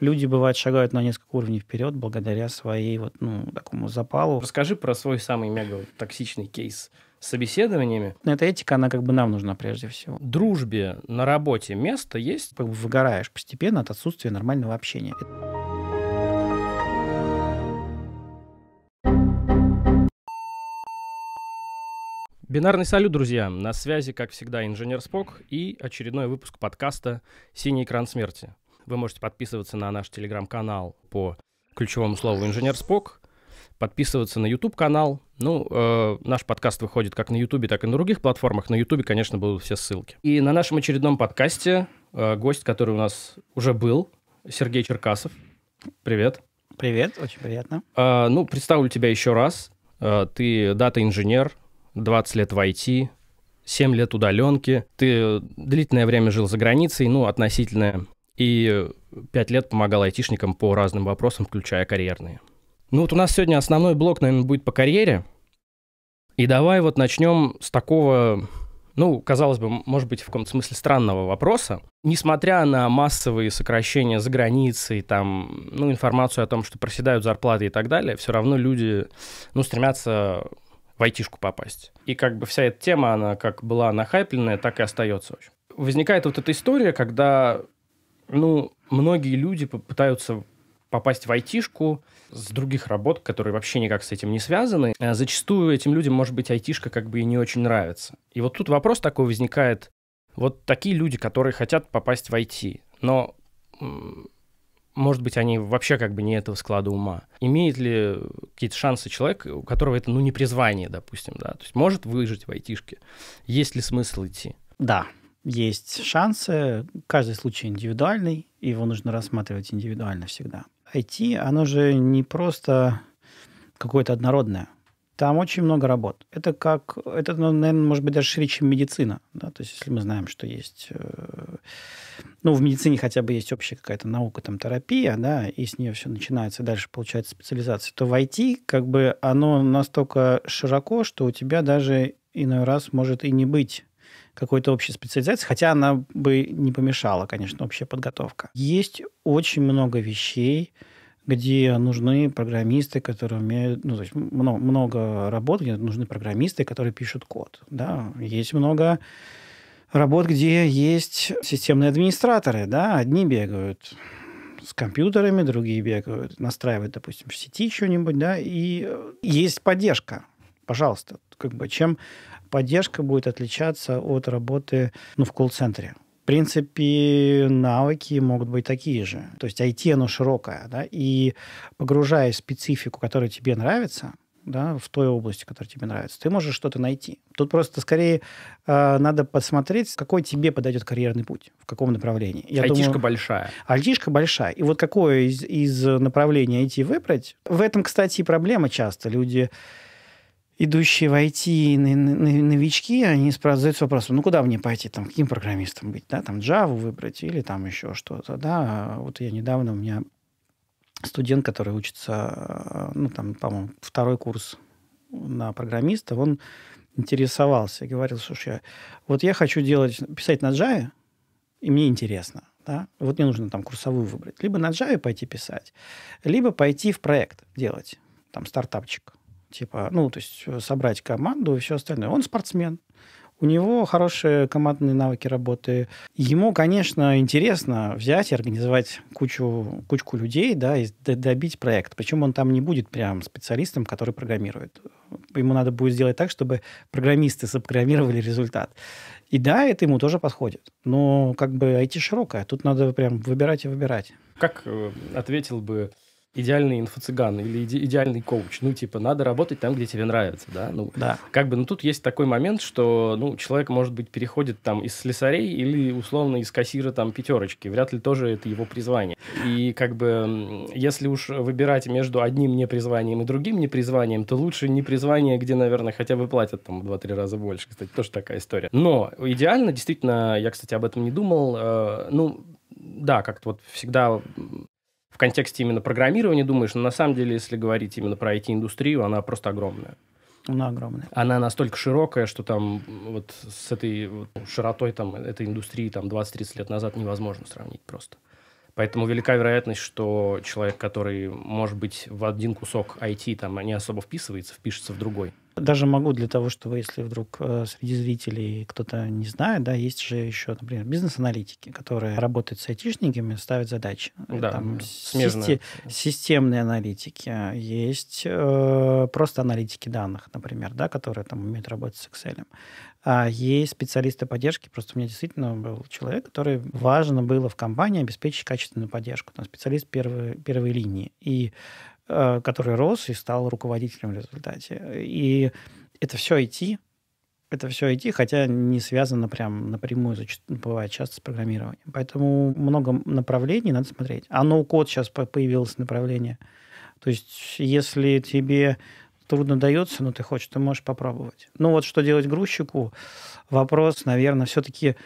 люди, бывают шагают на несколько уровней вперед благодаря своей вот, ну, такому запалу. Расскажи про свой самый мега токсичный кейс с собеседованиями. Ну, эта этика, она как бы нам нужна прежде всего. Дружбе на работе место есть? Как бы выгораешь постепенно от отсутствия нормального общения. Бинарный салют, друзья! На связи, как всегда, инженер Спок и очередной выпуск подкаста «Синий экран смерти». Вы можете подписываться на наш телеграм-канал по ключевому слову «Инженер Спок», подписываться на YouTube-канал. Ну, э, наш подкаст выходит как на YouTube, так и на других платформах. На YouTube, конечно, будут все ссылки. И на нашем очередном подкасте э, гость, который у нас уже был, Сергей Черкасов. Привет. Привет, очень приятно. Э, ну, представлю тебя еще раз. Э, ты дата-инженер, 20 лет в IT, 7 лет удаленки. Ты длительное время жил за границей, ну, относительное и э, пять лет помогал айтишникам по разным вопросам, включая карьерные. Ну вот у нас сегодня основной блок, наверное, будет по карьере. И давай вот начнем с такого, ну, казалось бы, может быть, в каком-то смысле странного вопроса. Несмотря на массовые сокращения за границей, там, ну, информацию о том, что проседают зарплаты и так далее, все равно люди, ну, стремятся в айтишку попасть. И как бы вся эта тема, она как была нахайпленная, так и остается. Возникает вот эта история, когда ну, многие люди пытаются попасть в айтишку с других работ, которые вообще никак с этим не связаны. А зачастую этим людям, может быть, айтишка как бы и не очень нравится. И вот тут вопрос такой возникает. Вот такие люди, которые хотят попасть в IT, но, может быть, они вообще как бы не этого склада ума. Имеет ли какие-то шансы человек, у которого это, ну, не призвание, допустим, да? То есть может выжить в айтишке? Есть ли смысл идти? Да, есть шансы. Каждый случай индивидуальный, его нужно рассматривать индивидуально всегда. IT, оно же не просто какое-то однородное. Там очень много работ. Это как, это, ну, наверное, может быть даже шире, чем медицина. Да? То есть, если мы знаем, что есть, э, ну, в медицине хотя бы есть общая какая-то наука, там, терапия, да, и с нее все начинается, и дальше получается специализация, то в IT как бы оно настолько широко, что у тебя даже иной раз может и не быть какой-то общей специализации, хотя она бы не помешала, конечно, общая подготовка. Есть очень много вещей, где нужны программисты, которые умеют, ну, то есть много, много работ, где нужны программисты, которые пишут код. Да? Есть много работ, где есть системные администраторы, да, одни бегают с компьютерами, другие бегают, настраивают, допустим, в сети что-нибудь, да, и э, есть поддержка. Пожалуйста, как бы чем поддержка будет отличаться от работы ну, в колл-центре? В принципе, навыки могут быть такие же. То есть IT, оно широкое, да, и погружаясь в специфику, которая тебе нравится, да, в той области, которая тебе нравится, ты можешь что-то найти. Тут просто скорее э, надо посмотреть, какой тебе подойдет карьерный путь, в каком направлении. Я айтишка думаю, большая. Айтишка большая. И вот какое из, из направлений IT выбрать? В этом, кстати, и проблема часто. Люди идущие в IT новички, они задаются вопросом, ну, куда мне пойти, там, каким программистом быть, да, там, Java выбрать или там еще что-то, да. Вот я недавно, у меня студент, который учится, э, ну, там, по-моему, второй курс на программиста, он интересовался, говорил, слушай, а вот я хочу делать, писать на Java, и мне интересно, да, вот мне нужно там курсовую выбрать, либо на Java пойти писать, либо пойти в проект делать, там, стартапчик, Типа, ну, то есть э, собрать команду и все остальное. Он спортсмен. У него хорошие командные навыки работы. Ему, конечно, интересно взять и организовать кучу, кучку людей, да, и добить проект. Причем он там не будет прям специалистом, который программирует. Ему надо будет сделать так, чтобы программисты запрограммировали результат. И да, это ему тоже подходит. Но как бы IT широкое, тут надо прям выбирать и выбирать. Как э, ответил бы идеальный инфо-цыган или иде- идеальный коуч. Ну, типа, надо работать там, где тебе нравится, да? Ну, да. Как бы, ну, тут есть такой момент, что, ну, человек, может быть, переходит там из слесарей или, условно, из кассира там пятерочки. Вряд ли тоже это его призвание. И, как бы, если уж выбирать между одним непризванием и другим непризванием, то лучше не призвание, где, наверное, хотя бы платят там в 2-3 раза больше. Кстати, тоже такая история. Но идеально, действительно, я, кстати, об этом не думал. Э, ну, да, как-то вот всегда в контексте именно программирования думаешь, но на самом деле, если говорить именно про IT-индустрию, она просто огромная. Она огромная. Она настолько широкая, что там вот с этой вот широтой там, этой индустрии там 20-30 лет назад невозможно сравнить просто. Поэтому велика вероятность, что человек, который, может быть, в один кусок IT там не особо вписывается, впишется в другой. Даже могу для того, чтобы если вдруг э, среди зрителей кто-то не знает, да, есть же еще, например, бизнес-аналитики, которые работают с айтишниками, ставят задачи. Э, да, Там систи- системные аналитики, есть э, просто аналитики данных, например, да, которые там умеют работать с Excel. А есть специалисты поддержки. Просто у меня действительно был человек, который важно было в компании обеспечить качественную поддержку. Там специалист первой, первой линии. И Э, который рос и стал руководителем в результате. И это все IT, это все IT, хотя не связано прям напрямую, бывает часто с программированием. Поэтому много направлений надо смотреть. А ноу-код сейчас появилось направление. То есть если тебе трудно дается, но ты хочешь, ты можешь попробовать. Ну вот что делать грузчику, вопрос, наверное, все-таки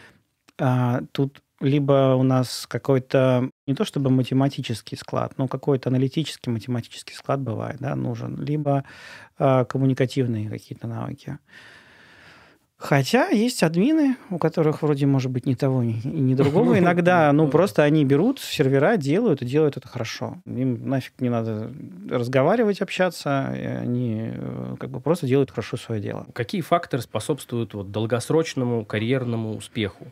а, тут либо у нас какой-то не то чтобы математический склад, но какой-то аналитический математический склад бывает, да, нужен, либо э, коммуникативные какие-то навыки. Хотя есть админы, у которых вроде может быть ни того, ни, ни другого. Иногда, ну, просто они берут сервера, делают и делают это хорошо. Им нафиг не надо разговаривать, общаться. Они э, как бы просто делают хорошо свое дело. Какие факторы способствуют вот, долгосрочному карьерному успеху?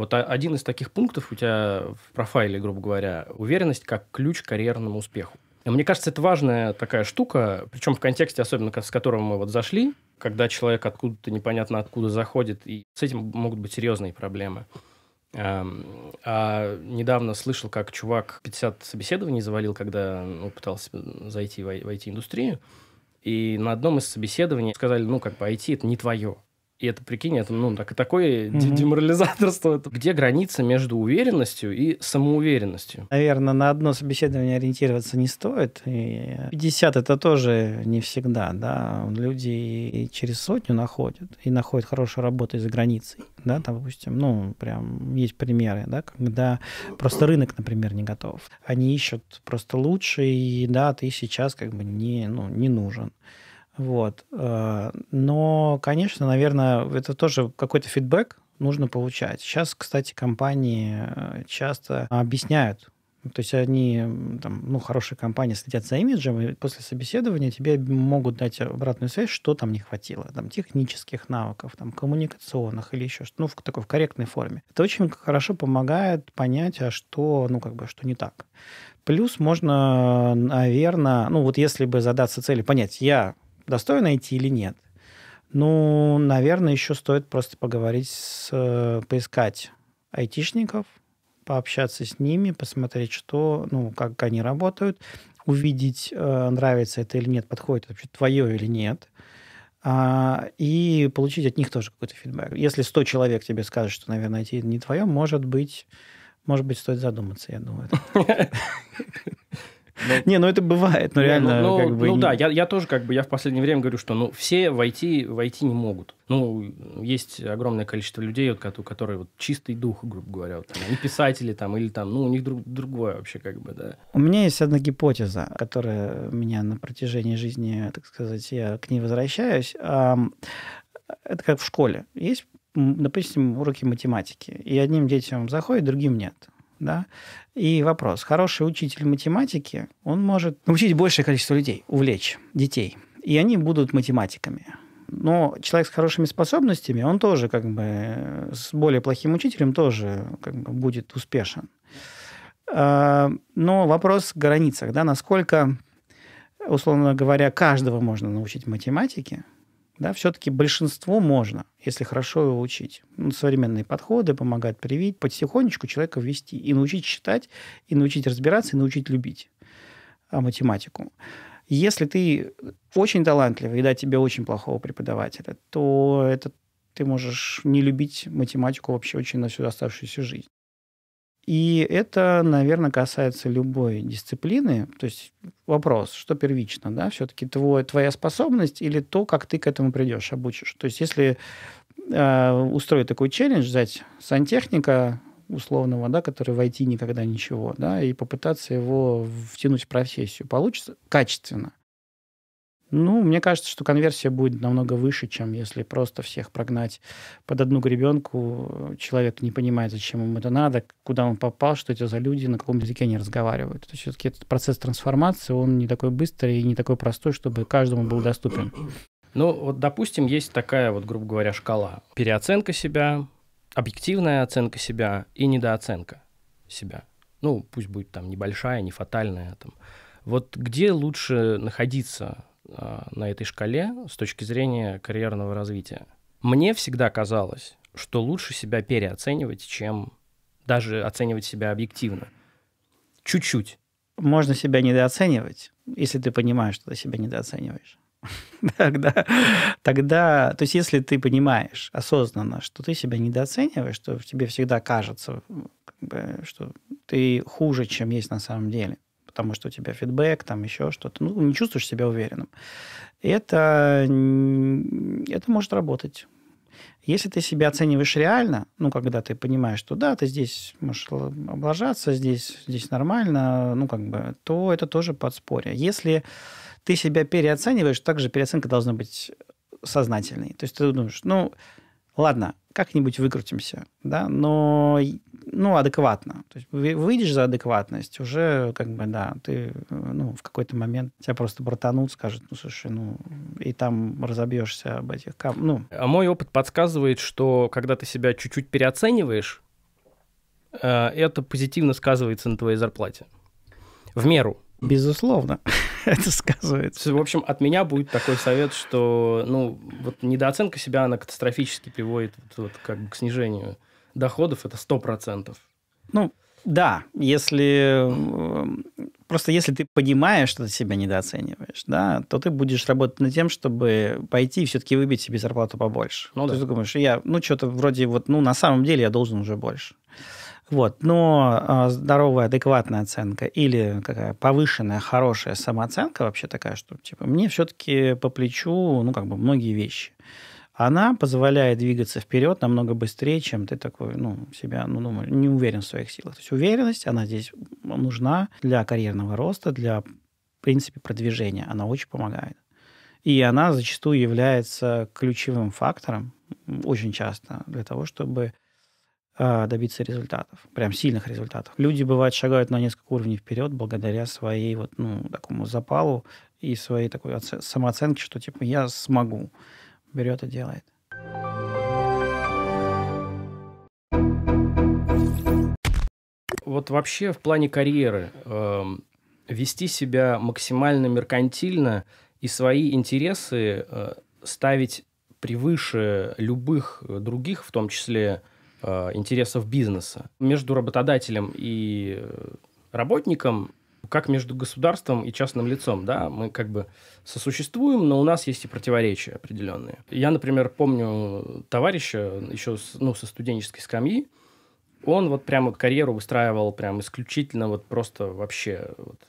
Вот один из таких пунктов у тебя в профайле, грубо говоря, уверенность как ключ к карьерному успеху. Мне кажется, это важная такая штука, причем в контексте, особенно с которым мы вот зашли, когда человек откуда-то непонятно откуда заходит, и с этим могут быть серьезные проблемы. Эм, а недавно слышал, как чувак 50 собеседований завалил, когда ну, пытался зайти в IT-индустрию, и на одном из собеседований сказали, ну, как бы IT – это не твое. И это, прикинь, это, ну, так, такое mm-hmm. деморализаторство. Где граница между уверенностью и самоуверенностью? Наверное, на одно собеседование ориентироваться не стоит. И 50 это тоже не всегда, да. Люди и через сотню находят, и находят хорошую работу из-за границей, да, там, допустим. Ну, прям есть примеры, да, когда просто рынок, например, не готов. Они ищут просто лучший, и да, ты сейчас как бы не, ну, не нужен. Вот. Э, но, конечно, наверное, это тоже какой-то фидбэк нужно получать. Сейчас, кстати, компании э, часто объясняют, то есть они, там, ну, хорошие компании следят за имиджем, и после собеседования тебе могут дать обратную связь, что там не хватило, там, технических навыков, там, коммуникационных или еще что ну, в такой в корректной форме. Это очень хорошо помогает понять, а что, ну, как бы, что не так. Плюс можно, наверное, ну, вот если бы задаться целью, понять, я достойно идти или нет. Ну, наверное, еще стоит просто поговорить с, э, поискать айтишников, пообщаться с ними, посмотреть, что, ну, как они работают, увидеть, э, нравится это или нет, подходит вообще твое или нет, а, и получить от них тоже какой-то фидбэк. Если 100 человек тебе скажут, что, наверное, это не твое, может быть, может быть, стоит задуматься, я думаю. Ну. Не, ну это бывает, но ну, ну, реально ну, да, я, тоже как бы, я в последнее время говорю, что ну все войти, войти не могут. Ну, есть огромное количество людей, вот, которые вот чистый дух, грубо говоря, вот, там, они писатели там, или там, ну, у них друг, другое вообще как бы, да. У меня есть одна гипотеза, которая меня на протяжении жизни, так сказать, я к ней возвращаюсь. Это как в школе. Есть допустим, уроки математики. И одним детям заходит, другим нет да? И вопрос. Хороший учитель математики, он может научить большее количество людей, увлечь детей. И они будут математиками. Но человек с хорошими способностями, он тоже как бы э, с более плохим учителем тоже как бы будет успешен. А, но вопрос в границах, да, насколько, условно говоря, каждого можно научить математике – да, все-таки большинство можно, если хорошо его учить. Ну, современные подходы помогают привить, потихонечку человека ввести и научить считать, и научить разбираться, и научить любить а, математику. Если ты очень талантливый и дать тебе очень плохого преподавателя, то это ты можешь не любить математику вообще очень на всю оставшуюся жизнь. И это, наверное, касается любой дисциплины. То есть вопрос, что первично, да, все-таки твой, твоя способность или то, как ты к этому придешь, обучишь. То есть если э, устроить такой челлендж, взять сантехника условного, да, который войти никогда ничего, да, и попытаться его втянуть в профессию, получится качественно. Ну, мне кажется, что конверсия будет намного выше, чем если просто всех прогнать под одну гребенку. Человек не понимает, зачем ему это надо, куда он попал, что это за люди, на каком языке они разговаривают. То есть все-таки этот процесс трансформации, он не такой быстрый и не такой простой, чтобы каждому был доступен. Ну, вот, допустим, есть такая вот, грубо говоря, шкала. Переоценка себя, объективная оценка себя и недооценка себя. Ну, пусть будет там небольшая, не фатальная. Там. Вот где лучше находиться Э, на этой шкале с точки зрения карьерного развития. Мне всегда казалось, что лучше себя переоценивать, чем даже оценивать себя объективно. Чуть-чуть. Можно себя недооценивать, если ты понимаешь, что ты себя недооцениваешь. Тогда, тогда, то есть если ты понимаешь осознанно, что ты себя недооцениваешь, что тебе всегда кажется, что ты хуже, чем есть на самом деле, потому что у тебя фидбэк, там еще что-то. Ну, не чувствуешь себя уверенным. Это, это может работать. Если ты себя оцениваешь реально, ну, когда ты понимаешь, что да, ты здесь можешь облажаться, здесь, здесь нормально, ну, как бы, то это тоже подспорье. Если ты себя переоцениваешь, также переоценка должна быть сознательной. То есть ты думаешь, ну, ладно, как-нибудь выкрутимся, да, но ну, адекватно. То есть выйдешь за адекватность, уже как бы, да, ты ну, в какой-то момент тебя просто братанут, скажут, ну, слушай, ну, и там разобьешься об этих кам... Ну. А мой опыт подсказывает, что когда ты себя чуть-чуть переоцениваешь, э, это позитивно сказывается на твоей зарплате. В меру. Безусловно, это сказывается. В общем, от меня будет такой совет, что ну, вот недооценка себя, она катастрофически приводит вот, как бы к снижению доходов, это 100%. Ну, да, если эм, просто если ты понимаешь, что ты себя недооцениваешь, да, то ты будешь работать над тем, чтобы пойти и все-таки выбить себе зарплату побольше. Ну, да. ты думаешь, я, ну, что-то вроде вот, ну, на самом деле я должен уже больше. Вот. Но а, здоровая, адекватная оценка или какая повышенная, хорошая самооценка, вообще такая, что типа мне все-таки по плечу, ну, как бы многие вещи. Она позволяет двигаться вперед намного быстрее, чем ты такой, ну, себя, ну, думаю, не уверен в своих силах. То есть уверенность, она здесь нужна для карьерного роста, для, в принципе, продвижения. Она очень помогает. И она зачастую является ключевым фактором очень часто для того, чтобы Э, добиться результатов, прям сильных результатов. Люди, бывают шагают на несколько уровней вперед благодаря своей вот, ну, такому запалу и своей такой самооценке, что типа я смогу. Берет и делает. Вот вообще в плане карьеры э, вести себя максимально меркантильно и свои интересы э, ставить превыше любых других, в том числе Э, интересов бизнеса. Между работодателем и э, работником как между государством и частным лицом, да, мы как бы сосуществуем, но у нас есть и противоречия определенные. Я, например, помню товарища еще с, ну, со студенческой скамьи, он вот прямо карьеру выстраивал прям исключительно вот просто вообще вот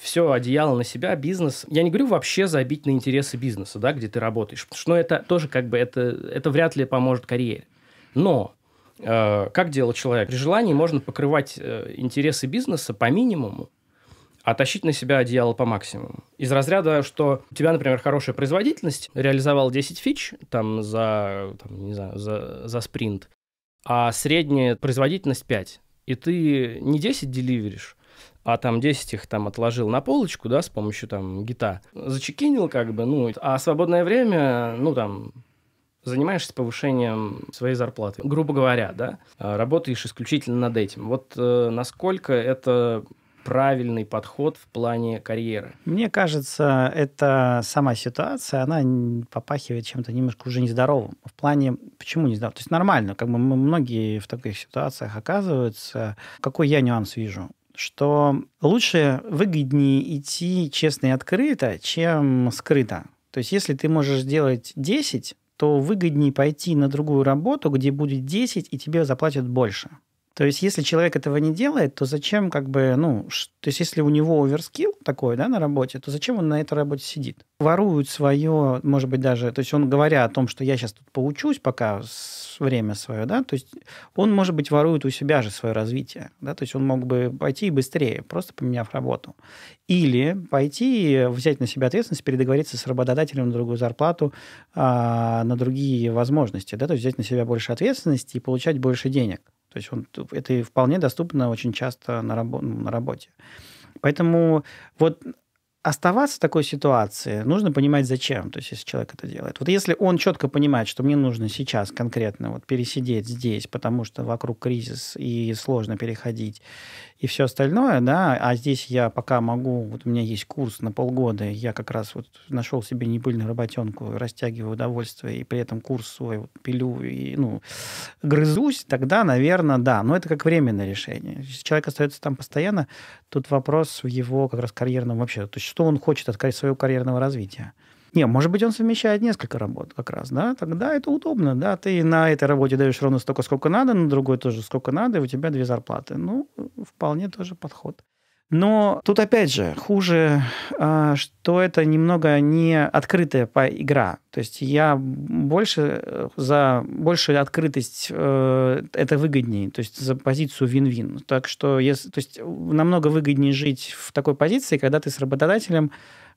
все одеяло на себя, бизнес. Я не говорю вообще забить на интересы бизнеса, да, где ты работаешь, потому что ну, это тоже как бы это, это вряд ли поможет карьере. Но Э, как делал человек? При желании можно покрывать э, интересы бизнеса по минимуму, а тащить на себя одеяло по максимуму. Из разряда, что у тебя, например, хорошая производительность, реализовал 10 фич там, за, там, не знаю, за, за спринт, а средняя производительность 5. И ты не 10 деливеришь, а там 10 их там отложил на полочку, да, с помощью там гита, зачекинил как бы, ну, а свободное время, ну, там, занимаешься повышением своей зарплаты, грубо говоря, да, а, работаешь исключительно над этим. Вот э, насколько это правильный подход в плане карьеры? Мне кажется, эта сама ситуация, она попахивает чем-то немножко уже нездоровым. В плане, почему нездоровым? То есть нормально, как бы многие в таких ситуациях оказываются. Какой я нюанс вижу? что лучше, выгоднее идти честно и открыто, чем скрыто. То есть если ты можешь сделать 10, то выгоднее пойти на другую работу, где будет 10, и тебе заплатят больше. То есть, если человек этого не делает, то зачем как бы, ну, то есть, если у него оверскил такой, да, на работе, то зачем он на этой работе сидит? Воруют свое, может быть, даже, то есть, он говоря о том, что я сейчас тут поучусь пока время свое, да, то есть, он, может быть, ворует у себя же свое развитие, да, то есть, он мог бы пойти быстрее, просто поменяв работу. Или пойти, взять на себя ответственность, передоговориться с работодателем на другую зарплату, а, на другие возможности, да, то есть, взять на себя больше ответственности и получать больше денег. То есть он, это вполне доступно очень часто на, рабо- ну, на работе. Поэтому вот оставаться в такой ситуации нужно понимать, зачем, то есть если человек это делает. Вот если он четко понимает, что мне нужно сейчас конкретно вот пересидеть здесь, потому что вокруг кризис и сложно переходить, и все остальное, да, а здесь я пока могу, вот у меня есть курс на полгода, я как раз вот нашел себе непыльную работенку, растягиваю удовольствие, и при этом курс свой вот, пилю и, ну, грызусь, тогда, наверное, да, но это как временное решение. Если человек остается там постоянно, тут вопрос в его как раз карьерном вообще, то есть что он хочет от своего карьерного развития. Не, может быть, он совмещает несколько работ как раз, да, тогда это удобно, да, ты на этой работе даешь ровно столько, сколько надо, на другой тоже сколько надо, и у тебя две зарплаты. Ну, вполне тоже подход. Но тут опять же хуже, а, что это немного не открытая по игра. То есть я больше э, за большую открытость э, это выгоднее, то есть за позицию вин-вин. Так что если, то есть намного выгоднее жить в такой позиции, когда ты с работодателем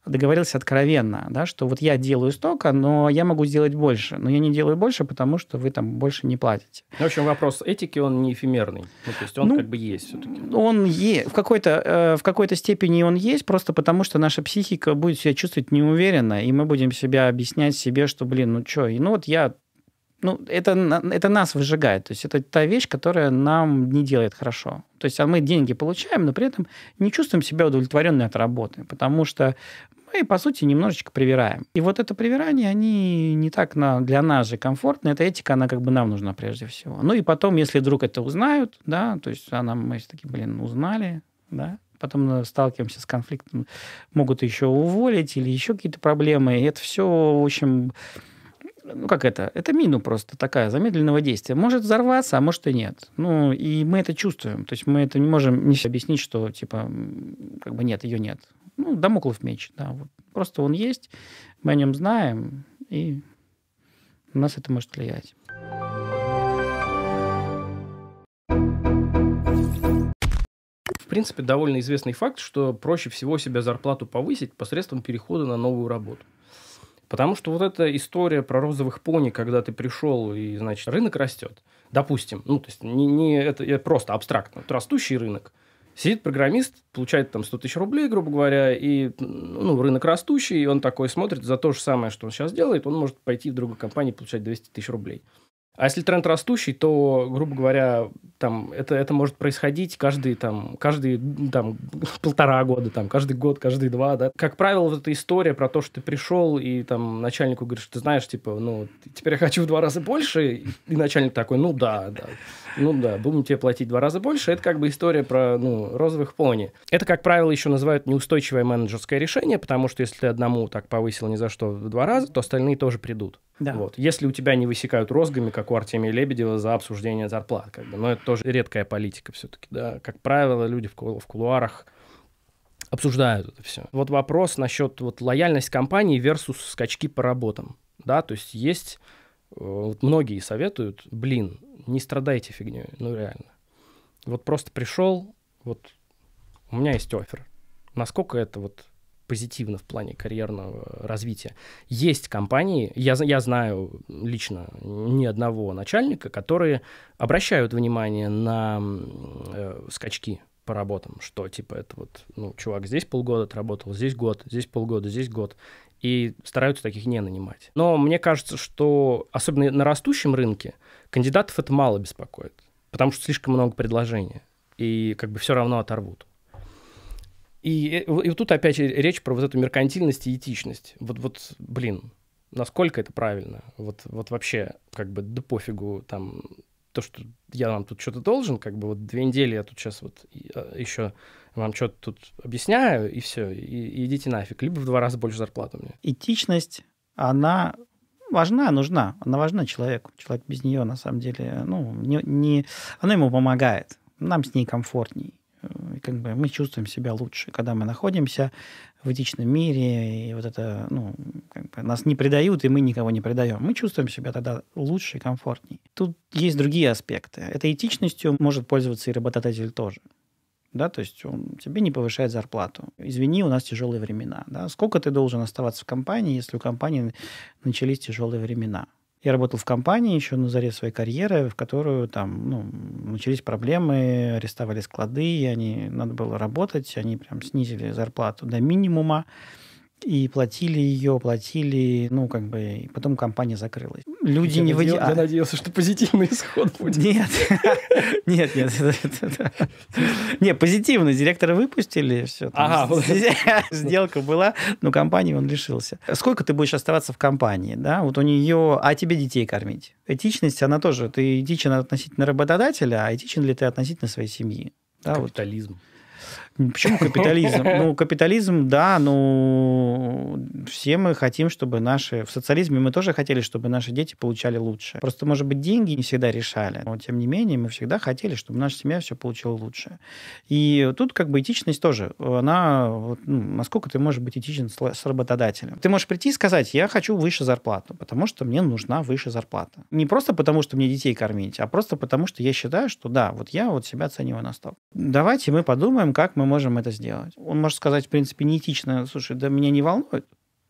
договорился откровенно, да, что вот я делаю столько, но я могу сделать больше. Но я не делаю больше, потому что вы там больше не платите. Ну, в общем, вопрос этики, он не эфемерный. Ну, то есть он ну, как бы есть все-таки. Он есть. В какой-то, э, в какой-то степени он есть, просто потому что наша психика будет себя чувствовать неуверенно, и мы будем себя объяснять себе, что, блин, ну что, и ну вот я ну, это, это нас выжигает. То есть это та вещь, которая нам не делает хорошо. То есть а мы деньги получаем, но при этом не чувствуем себя удовлетворенными от работы, потому что мы, по сути, немножечко привираем. И вот это привирание, они не так на, для нас же комфортно. Эта этика, она как бы нам нужна прежде всего. Ну и потом, если вдруг это узнают, да, то есть она, мы все таки, блин, узнали, да, потом сталкиваемся с конфликтом, могут еще уволить или еще какие-то проблемы. И это все, в общем, ну как это, это мину просто такая, замедленного действия. Может взорваться, а может и нет. Ну, и мы это чувствуем. То есть мы это не можем не объяснить, что типа, как бы нет, ее нет. Ну, домоклов меч, да. Вот. Просто он есть, мы о нем знаем, и у нас это может влиять. В принципе, довольно известный факт, что проще всего себе зарплату повысить посредством перехода на новую работу. Потому что вот эта история про розовых пони, когда ты пришел и, значит, рынок растет, допустим, ну, то есть не, не это просто абстрактно, вот растущий рынок, Сидит программист, получает там 100 тысяч рублей, грубо говоря, и ну, рынок растущий, и он такой смотрит за то же самое, что он сейчас делает, он может пойти в другую компанию и получать 200 тысяч рублей. А если тренд растущий, то, грубо говоря, там, это, это может происходить каждый там, каждый там, полтора года, там, каждый год, каждые два. Да? Как правило, вот эта история про то, что ты пришел и там, начальнику говоришь, ты знаешь, типа, ну, теперь я хочу в два раза больше, и начальник такой, ну да, да. Ну да, будем тебе платить два раза больше. Это как бы история про ну, розовых пони. Это, как правило, еще называют неустойчивое менеджерское решение, потому что если ты одному так повысил ни за что в два раза, то остальные тоже придут. Да. Вот. Если у тебя не высекают розгами, как у Артемия Лебедева, за обсуждение зарплат. Как бы. Но это тоже редкая политика все-таки. Да? Как правило, люди в, ку в кулуарах обсуждают это все. Вот вопрос насчет вот, лояльность компании versus скачки по работам. Да? То есть есть вот многие советуют, блин, не страдайте фигней, ну реально. Вот просто пришел, вот у меня есть офер. Насколько это вот позитивно в плане карьерного развития. Есть компании, я, я знаю лично ни одного начальника, которые обращают внимание на э, скачки по работам, что типа это вот, ну, чувак здесь полгода отработал, здесь год, здесь полгода, здесь год и стараются таких не нанимать. Но мне кажется, что особенно на растущем рынке кандидатов это мало беспокоит, потому что слишком много предложений, и как бы все равно оторвут. И, э, и вот тут опять речь про вот эту меркантильность и этичность. Вот, вот блин, насколько это правильно? Вот, вот вообще, как бы, да пофигу, там, то, что я вам тут что-то должен, как бы, вот две недели я тут сейчас вот а, еще вам что-то тут объясняю, и все, и, и идите нафиг, либо в два раза больше зарплаты мне. Этичность, она важна, нужна, она важна человеку. Человек без нее, на самом деле, ну, не, не... она ему помогает, нам с ней комфортней. И как бы мы чувствуем себя лучше, когда мы находимся в этичном мире, и вот это, ну, как бы нас не предают, и мы никого не предаем. Мы чувствуем себя тогда лучше и комфортней. Тут есть другие аспекты. Этой этичностью может пользоваться и работодатель тоже да, то есть он тебе не повышает зарплату. Извини, у нас тяжелые времена, да. Сколько ты должен оставаться в компании, если у компании начались тяжелые времена? Я работал в компании еще на заре своей карьеры, в которую там ну, начались проблемы, арестовали склады, и они, надо было работать, они прям снизили зарплату до минимума и платили ее, платили, ну, как бы, и потом компания закрылась. Люди я не выйдя... я а надеялся, что позитивный исход будет. Нет, нет, нет. Не, позитивно, директора выпустили, все. Сделка была, но компании он лишился. Сколько ты будешь оставаться в компании, да? Вот у нее... А тебе детей кормить? Этичность, она тоже... Ты этичен относительно работодателя, а этичен ли ты относительно своей семьи? Капитализм. Да, вот. Почему капитализм? Ну, капитализм, да, но ну, все мы хотим, чтобы наши... В социализме мы тоже хотели, чтобы наши дети получали лучше. Просто, может быть, деньги не всегда решали, но, тем не менее, мы всегда хотели, чтобы наша семья все получила лучше. И тут как бы этичность тоже. Она... Ну, насколько ты можешь быть этичен с работодателем? Ты можешь прийти и сказать, я хочу выше зарплату, потому что мне нужна выше зарплата. Не просто потому, что мне детей кормить, а просто потому, что я считаю, что да, вот я вот себя ценю на стол. Давайте мы подумаем, как мы можем это сделать. Он может сказать, в принципе, неэтично, слушай, да меня не волнует,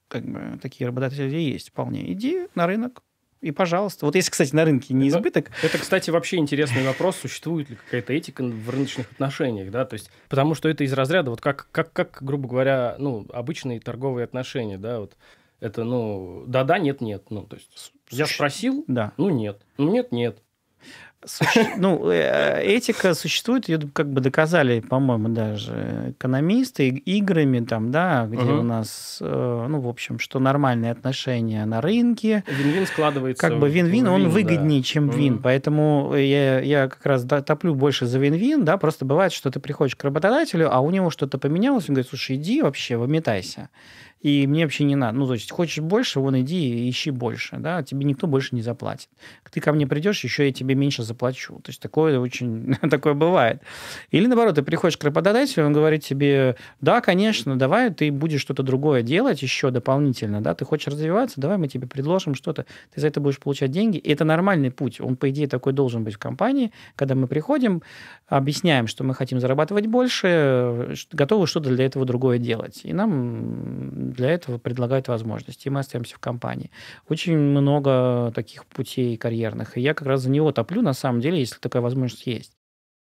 как бы такие работодатели есть вполне. Иди на рынок, и пожалуйста. Вот если, кстати, на рынке не избыток... Это, это, кстати, вообще интересный вопрос, существует ли какая-то этика в рыночных отношениях, да, то есть, потому что это из разряда, вот как, как, как грубо говоря, ну, обычные торговые отношения, да, вот это, ну, да-да, нет-нет, ну, то есть, я спросил, да. ну, нет, ну, нет-нет, Суще... Ну, э, этика существует, ее как бы доказали, по-моему, даже экономисты играми там, да, где угу. у нас, э, ну, в общем, что нормальные отношения на рынке. Вин-вин складывается. Как бы вин-вин, вин, он выгоднее, да. чем угу. вин, поэтому я, я как раз топлю больше за вин-вин, да, просто бывает, что ты приходишь к работодателю, а у него что-то поменялось, он говорит, слушай, иди вообще, выметайся и мне вообще не надо. Ну, то есть, хочешь больше, вон иди и ищи больше, да, тебе никто больше не заплатит. Ты ко мне придешь, еще я тебе меньше заплачу. То есть, такое очень, такое бывает. Или, наоборот, ты приходишь к работодателю, он говорит тебе, да, конечно, давай ты будешь что-то другое делать еще дополнительно, да, ты хочешь развиваться, давай мы тебе предложим что-то, ты за это будешь получать деньги. И это нормальный путь, он, по идее, такой должен быть в компании, когда мы приходим, объясняем, что мы хотим зарабатывать больше, э, готовы что-то для этого другое делать. И нам для этого предлагают возможности, и мы остаемся в компании. Очень много таких путей карьерных, и я как раз за него топлю, на самом деле, если такая возможность есть.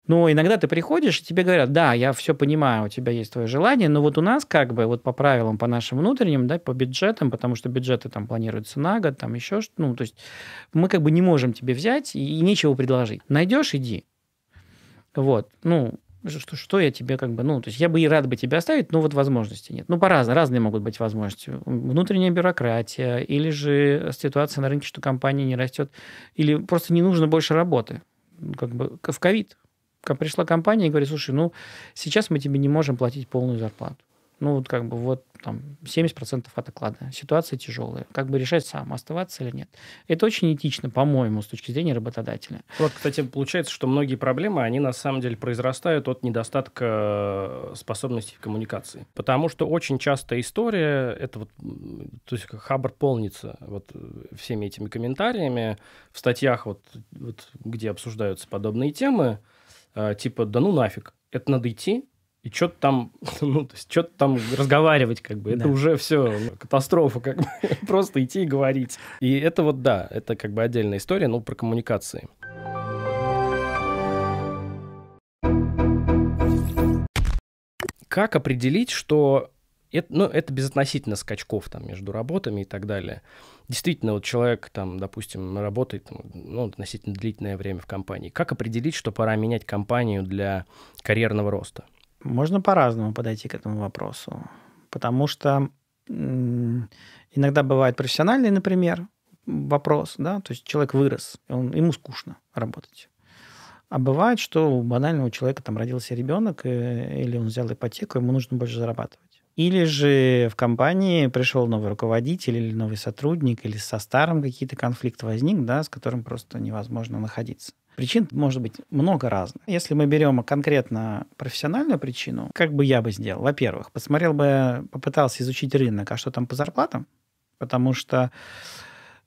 Но иногда ты приходишь, и тебе говорят, да, я все понимаю, у тебя есть твое желание, но вот у нас как бы вот по правилам, по нашим внутренним, да, по бюджетам, потому что бюджеты там планируются на год, там еще что ну, то есть мы как бы не можем тебе взять и, и нечего предложить. Найдешь – иди. Вот, ну, что, что я тебе как бы, ну, то есть я бы и рад бы тебя оставить, но вот возможности нет. Ну, по-разному, разные могут быть возможности. Внутренняя бюрократия, или же ситуация на рынке, что компания не растет, или просто не нужно больше работы. Как бы в ковид пришла компания и говорит, слушай, ну, сейчас мы тебе не можем платить полную зарплату ну, вот как бы вот там 70% от оклада. Ситуация тяжелая. Как бы решать сам, оставаться или нет. Это очень этично, по-моему, с точки зрения работодателя. Вот, кстати, получается, что многие проблемы, они на самом деле произрастают от недостатка э, способностей коммуникации. Потому что очень часто история, это вот, то есть хабр полнится вот э, всеми этими комментариями в статьях, вот, вот где обсуждаются подобные темы, э, типа, да ну нафиг, это надо идти, и что-то там, ну, то есть что-то там разговаривать, как бы, это да. уже все ну, катастрофа, как бы, просто идти и говорить. И это вот, да, это как бы отдельная история, ну, про коммуникации. Как определить, что это, ну, это безотносительно скачков там между работами и так далее. Действительно, вот человек там, допустим, работает ну, ну относительно длительное время в компании. Как определить, что пора менять компанию для карьерного роста? Можно по-разному подойти к этому вопросу, потому что иногда бывает профессиональный, например, вопрос, да, то есть человек вырос, он, ему скучно работать. А бывает, что у банального человека там родился ребенок, э, или он взял ипотеку, ему нужно больше зарабатывать. Или же в компании пришел новый руководитель или новый сотрудник, или со старым какие-то конфликт возник, да, с которым просто невозможно находиться. Причин может быть много разных. Если мы берем конкретно профессиональную причину, как бы я бы сделал? Во-первых, посмотрел бы, попытался изучить рынок, а что там по зарплатам? Потому что,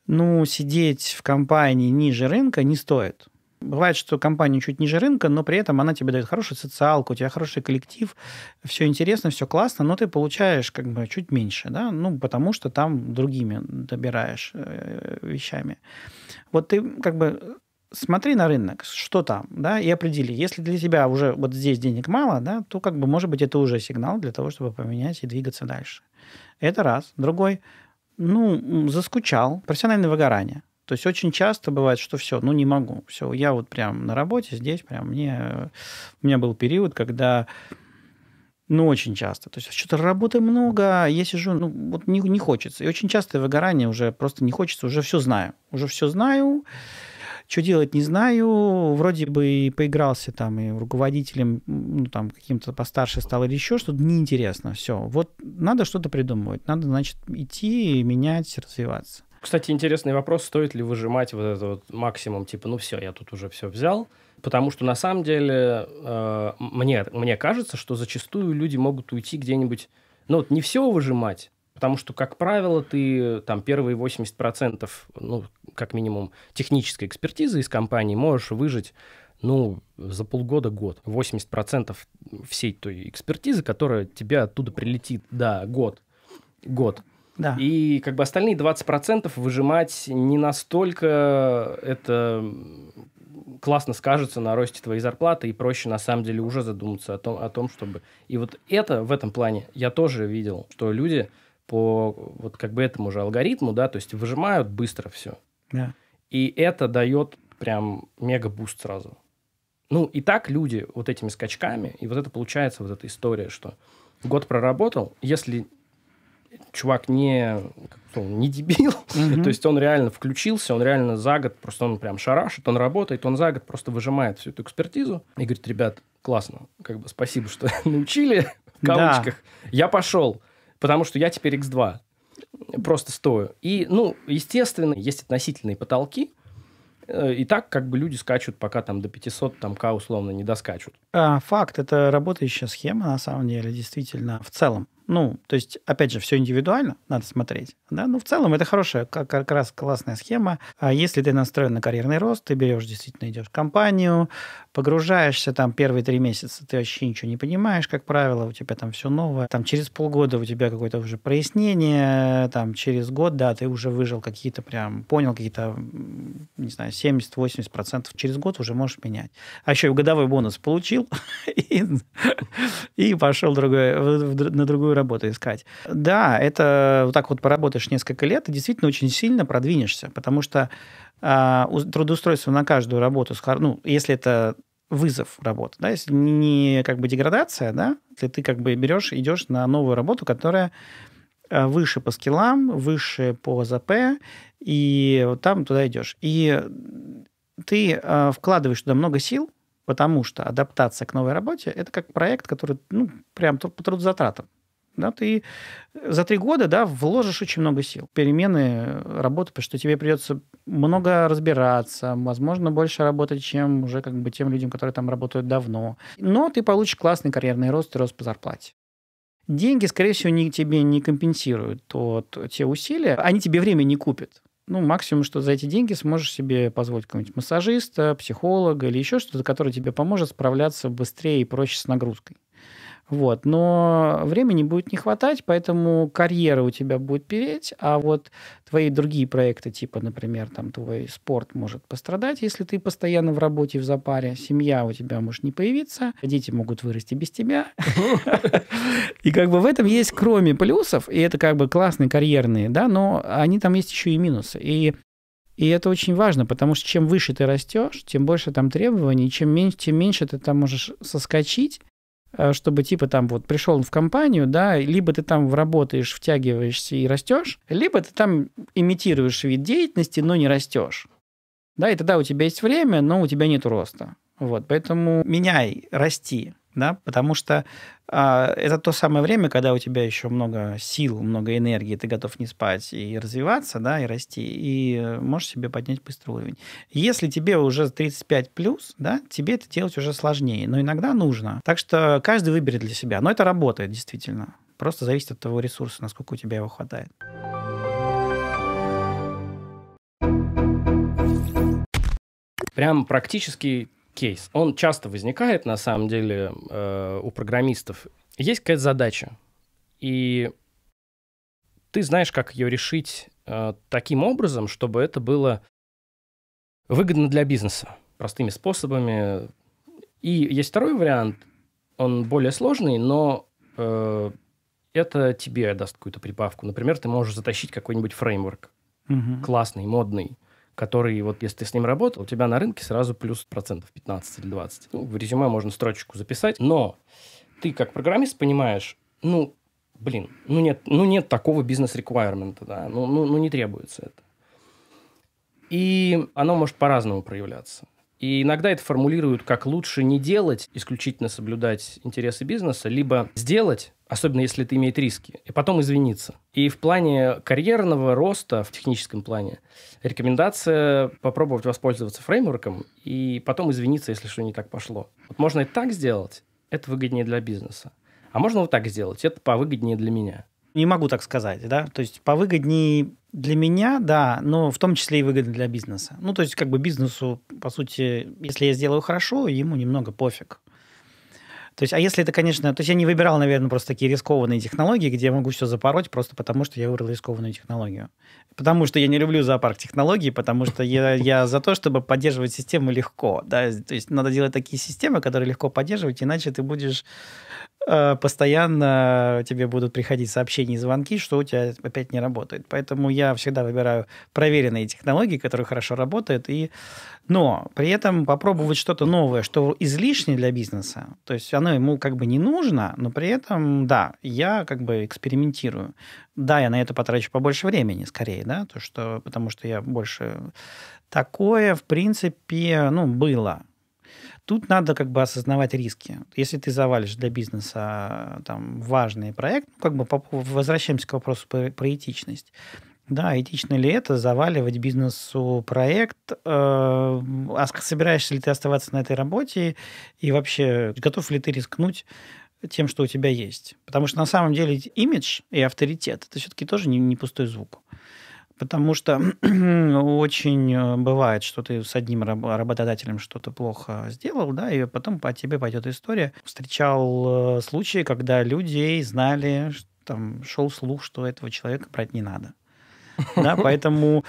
ну, сидеть в компании ниже рынка не стоит. Бывает, что компания чуть ниже рынка, но при этом она тебе дает хорошую социалку, у тебя хороший коллектив, все интересно, все классно, но ты получаешь как бы чуть меньше, да, ну, потому что там другими добираешь э, вещами. Вот ты как бы смотри на рынок, что там, да, и определи. Если для тебя уже вот здесь денег мало, да, то как бы, может быть, это уже сигнал для того, чтобы поменять и двигаться дальше. Это раз. Другой, ну, заскучал, профессиональное выгорание. То есть очень часто бывает, что все, ну не могу, все, я вот прям на работе здесь, прям мне, у меня был период, когда ну, очень часто. То есть что-то работы много, я сижу, ну, вот не, не хочется. И очень часто выгорание уже просто не хочется, уже все знаю. Уже все знаю, что делать, не знаю. Вроде бы и поигрался там и руководителем, ну, там, каким-то постарше стал или еще что-то. Неинтересно. Все. Вот надо что-то придумывать. Надо, значит, идти, менять, развиваться. Кстати, интересный вопрос, стоит ли выжимать вот этот вот максимум, типа, ну все, я тут уже все взял, потому что на самом деле э, мне, мне кажется, что зачастую люди могут уйти где-нибудь, ну вот не все выжимать, Потому что, как правило, ты там первые 80%, ну, как минимум, технической экспертизы из компании можешь выжить ну, за полгода-год. 80% всей той экспертизы, которая тебя оттуда прилетит, да, год. Год. Да. И как бы остальные 20% выжимать не настолько это классно скажется на росте твоей зарплаты, и проще на самом деле уже задуматься о том, о том чтобы... И вот это в этом плане я тоже видел, что люди по вот как бы этому же алгоритму, да, то есть выжимают быстро все. Да. И это дает прям мега-буст сразу. Ну, и так люди вот этими скачками, и вот это получается вот эта история, что год проработал, если чувак не, ну, не дебил, угу. то есть он реально включился, он реально за год, просто он прям шарашит, он работает, он за год просто выжимает всю эту экспертизу и говорит, ребят, классно, как бы спасибо, что научили, в кавычках, да. я пошел потому что я теперь X2 просто стою. И, ну, естественно, есть относительные потолки, э, и так как бы люди скачут, пока там до 500 там к условно не доскачут. А, факт, это работающая схема на самом деле, действительно, в целом. Ну, то есть, опять же, все индивидуально, надо смотреть. Да? ну, в целом это хорошая, как, как раз классная схема. А если ты настроен на карьерный рост, ты берешь, действительно, идешь в компанию, погружаешься там первые три месяца, ты вообще ничего не понимаешь, как правило, у тебя там все новое. Там через полгода у тебя какое-то уже прояснение, там через год, да, ты уже выжил какие-то прям, понял какие-то, не знаю, 70-80%, через год уже можешь менять. А еще и годовой бонус получил и, пошел другой, на другую работу искать. Да, это вот так вот поработаешь несколько лет, и действительно очень сильно продвинешься, потому что а, трудоустройство на каждую работу, ну, если это вызов работы, да, если не как бы деградация, да, если ты как бы берешь, идешь на новую работу, которая э, выше по скиллам, выше по ЗП, и вот там туда идешь. И ты э, вкладываешь туда много сил, потому что адаптация к новой работе – это как проект, который ну, прям по трудозатратам да, ты за три года да, вложишь очень много сил. Перемены э, работы, потому что тебе придется много разбираться, возможно, больше работать, чем уже как бы тем людям, которые там работают давно. Но ты получишь классный карьерный рост и рост по зарплате. Деньги, скорее всего, не, тебе не компенсируют тот, те усилия. Они тебе время не купят. Ну, максимум, что за эти деньги сможешь себе позволить какого-нибудь массажиста, психолога или еще что-то, который тебе поможет справляться быстрее и проще с нагрузкой. Вот. Но времени будет не хватать, поэтому карьера у тебя будет переть, а вот твои другие проекты, типа, например, там твой спорт может пострадать, если ты постоянно в работе, в запаре, семья у тебя может не появиться, дети могут вырасти без тебя. И как бы в этом есть, кроме плюсов, и это как бы классные карьерные, да, но они там есть еще и минусы. И и это очень важно, потому что чем выше ты растешь, тем больше там требований, чем меньше, тем меньше ты там можешь соскочить Э, чтобы типа там вот пришел в компанию, да, либо ты там работаешь, втягиваешься и растешь, либо ты там имитируешь вид деятельности, но не растешь. Да, и тогда у тебя есть время, но у тебя нет роста. Вот, поэтому меняй, расти да, потому что а, это то самое время, когда у тебя еще много сил, много энергии, ты готов не спать и развиваться, да, и расти, и э, можешь себе поднять быстрый уровень. Если тебе уже 35 плюс, да, тебе это делать уже сложнее, но иногда нужно. Так что каждый выберет для себя. Но это работает действительно. Просто зависит от того ресурса, насколько у тебя его хватает. Прям практически кейс. Он часто возникает, на самом деле, э, у программистов. Есть какая-то задача, и ты знаешь, как ее решить э, таким образом, чтобы это было выгодно для бизнеса, простыми способами. И есть второй вариант, он более сложный, но э, это тебе даст какую-то прибавку. Например, ты можешь затащить какой-нибудь фреймворк угу. классный, модный, который, вот если ты с ним работал, у тебя на рынке сразу плюс процентов 15 или 20. Ну, в резюме можно строчку записать, но ты как программист понимаешь, ну, блин, ну нет, ну нет такого бизнес-реквайрмента, да, ну, ну, ну не требуется это. И оно может по-разному проявляться. И иногда это формулируют как лучше не делать, исключительно соблюдать интересы бизнеса, либо сделать, особенно если это имеет риски, и потом извиниться. И в плане карьерного роста, в техническом плане, рекомендация попробовать воспользоваться фреймворком и потом извиниться, если что не так пошло. Вот можно и так сделать, это выгоднее для бизнеса. А можно вот так сделать, это повыгоднее для меня не могу так сказать, да, то есть повыгоднее для меня, да, но в том числе и выгодно для бизнеса. Ну, то есть как бы бизнесу, по сути, если я сделаю хорошо, ему немного пофиг. То есть, а если это, конечно, то есть я не выбирал, наверное, просто такие рискованные технологии, где я могу все запороть просто потому, что я выбрал рискованную технологию. Потому что я не люблю зоопарк технологий, потому что я, я за то, чтобы поддерживать систему легко. Да? То есть надо делать такие системы, которые легко поддерживать, иначе ты будешь Э, постоянно тебе будут приходить сообщения и звонки, что у тебя опять не работает. Поэтому я всегда выбираю проверенные технологии, которые хорошо работают, и... но при этом попробовать что-то новое, что излишнее для бизнеса, то есть оно ему как бы не нужно, но при этом, да, я как бы экспериментирую. Да, я на это потрачу побольше времени, скорее, да, то, что, потому что я больше... Такое, в принципе, ну, было. Тут надо как бы осознавать риски. Если ты завалишь для бизнеса а, там важный проект, ну, как бы возвращаемся к вопросу про, про этичность. Да, этично ли это заваливать бизнесу проект? Э, а собираешься ли ты оставаться на этой работе? И вообще, готов ли ты рискнуть тем, что у тебя есть? Потому что на самом деле имидж и авторитет это все-таки тоже не, не пустой звук. Потому что очень э, бывает, что ты с одним работодателем что-то плохо сделал, да, и потом по тебе пойдет история. Встречал э, случаи, когда людей знали, там шел слух, что этого человека брать не надо. Да, поэтому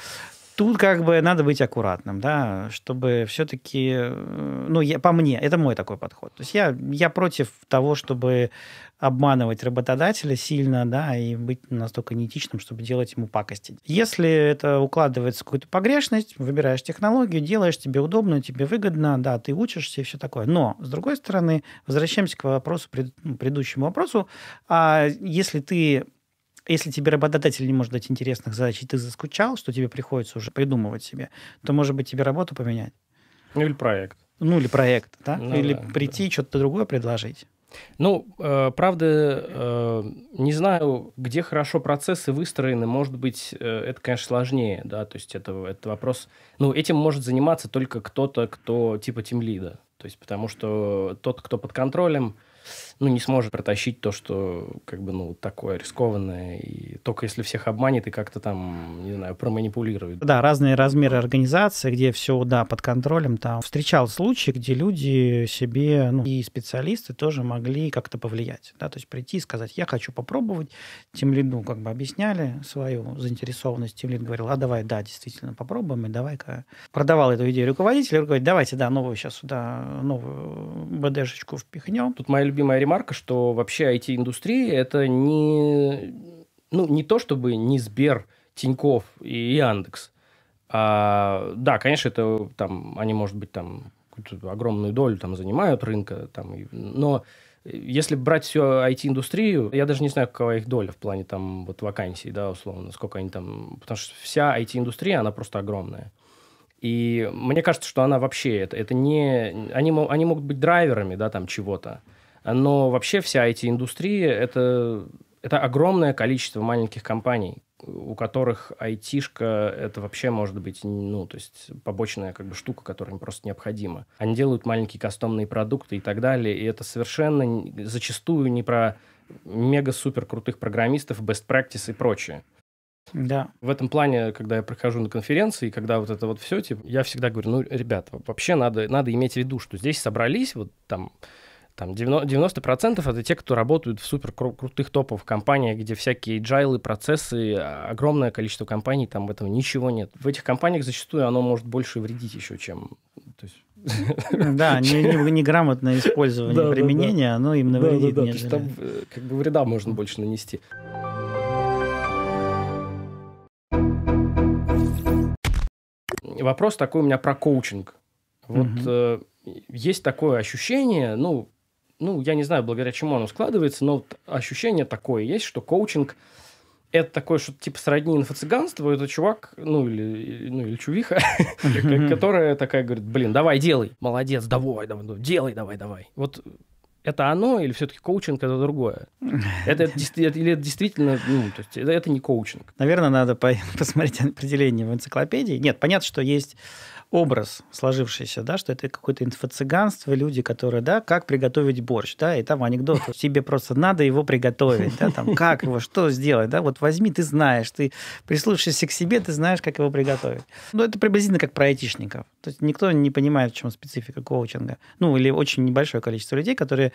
Тут как бы надо быть аккуратным, да, чтобы все-таки, э, ну, я, по мне, это мой такой подход. То есть я, я против того, чтобы обманывать работодателя сильно, да, и быть настолько неэтичным, чтобы делать ему пакости. Если это укладывается в какую-то погрешность, выбираешь технологию, делаешь тебе удобно, тебе выгодно, да, ты учишься и все такое. Но, с другой стороны, возвращаемся к вопросу, ну, предыдущему вопросу, а если ты если тебе работодатель не может дать интересных задач, и ты заскучал, что тебе приходится уже придумывать себе, то, может быть, тебе работу поменять. Ну, или проект. Ну, или проект, да? Ну, или да, прийти да. что-то другое предложить. Ну, э, правда, э, не знаю, где хорошо процессы выстроены. Может быть, э, это, конечно, сложнее, да, то есть это, это вопрос... Ну, этим может заниматься только кто-то, кто типа тимлида. То есть потому что тот, кто под контролем, ну, не сможет протащить то, что как бы, ну, такое рискованное. И только если всех обманет и как-то там, не знаю, проманипулирует. Да, разные размеры организации, где все, да, под контролем. Там встречал случаи, где люди себе, ну, и специалисты тоже могли как-то повлиять, да, то есть прийти и сказать, я хочу попробовать. Тем лиду как бы объясняли свою заинтересованность. Тем лид говорил, а давай, да, действительно попробуем, и давай-ка. Продавал эту идею руководителю, говорит, давайте, да, новую сейчас сюда, новую БДшечку впихнем. Тут моя любимая ремарка, что вообще IT-индустрия – это не, ну, не то чтобы не Сбер, Тиньков и Яндекс. А, да, конечно, это там, они, может быть, там огромную долю там занимают рынка, там, но если брать всю IT-индустрию, я даже не знаю, какова их доля в плане там вот вакансий, да, условно, сколько они там... Потому что вся IT-индустрия, она просто огромная. И мне кажется, что она вообще... Это, это не... Они, они могут быть драйверами, да, там чего-то. Но вообще вся IT-индустрия это, – это огромное количество маленьких компаний, у которых айтишка – это вообще может быть ну, то есть побочная как бы, штука, которая им просто необходима. Они делают маленькие кастомные продукты и так далее, и это совершенно зачастую не про мега-супер крутых программистов, best practice и прочее. Да. В этом плане, когда я прохожу на конференции, когда вот это вот все, типа, я всегда говорю, ну, ребят вообще надо, надо иметь в виду, что здесь собрались вот там там 90% это те, кто работают в супер крутых топовых компаниях, где всякие agile процессы, огромное количество компаний, там в этом ничего нет. В этих компаниях зачастую оно может больше вредить еще, чем... То есть... Ну да, неграмотное использование применения, оно им навредит. Да, да, да. То есть Там э, как бы вреда можно больше нанести. Вопрос такой у меня про коучинг. Вот угу. э, есть такое ощущение, ну, ну, я не знаю, благодаря чему оно складывается, но вот ощущение такое есть, что коучинг это такое что типа сродни инфо-цыганству, это чувак, ну или, ну, или чувиха, которая такая говорит, блин, давай, делай, молодец, давай, давай, делай, давай, давай. Вот это оно или все-таки коучинг это другое? Это, это, или это действительно, ну, то есть это, это не коучинг? Наверное, надо по посмотреть определение в энциклопедии. Нет, понятно, что есть образ сложившийся, да, что это какое-то инфо-цыганство, люди, которые, да, как приготовить борщ, да, и там анекдот, тебе просто надо его приготовить, да, там, как его, что сделать, да, вот возьми, ты знаешь, ты прислушаешься к себе, ты знаешь, как его приготовить. Ну, это приблизительно как про айтишников. То есть никто не понимает, в чем специфика коучинга. Ну, или очень небольшое количество людей, которые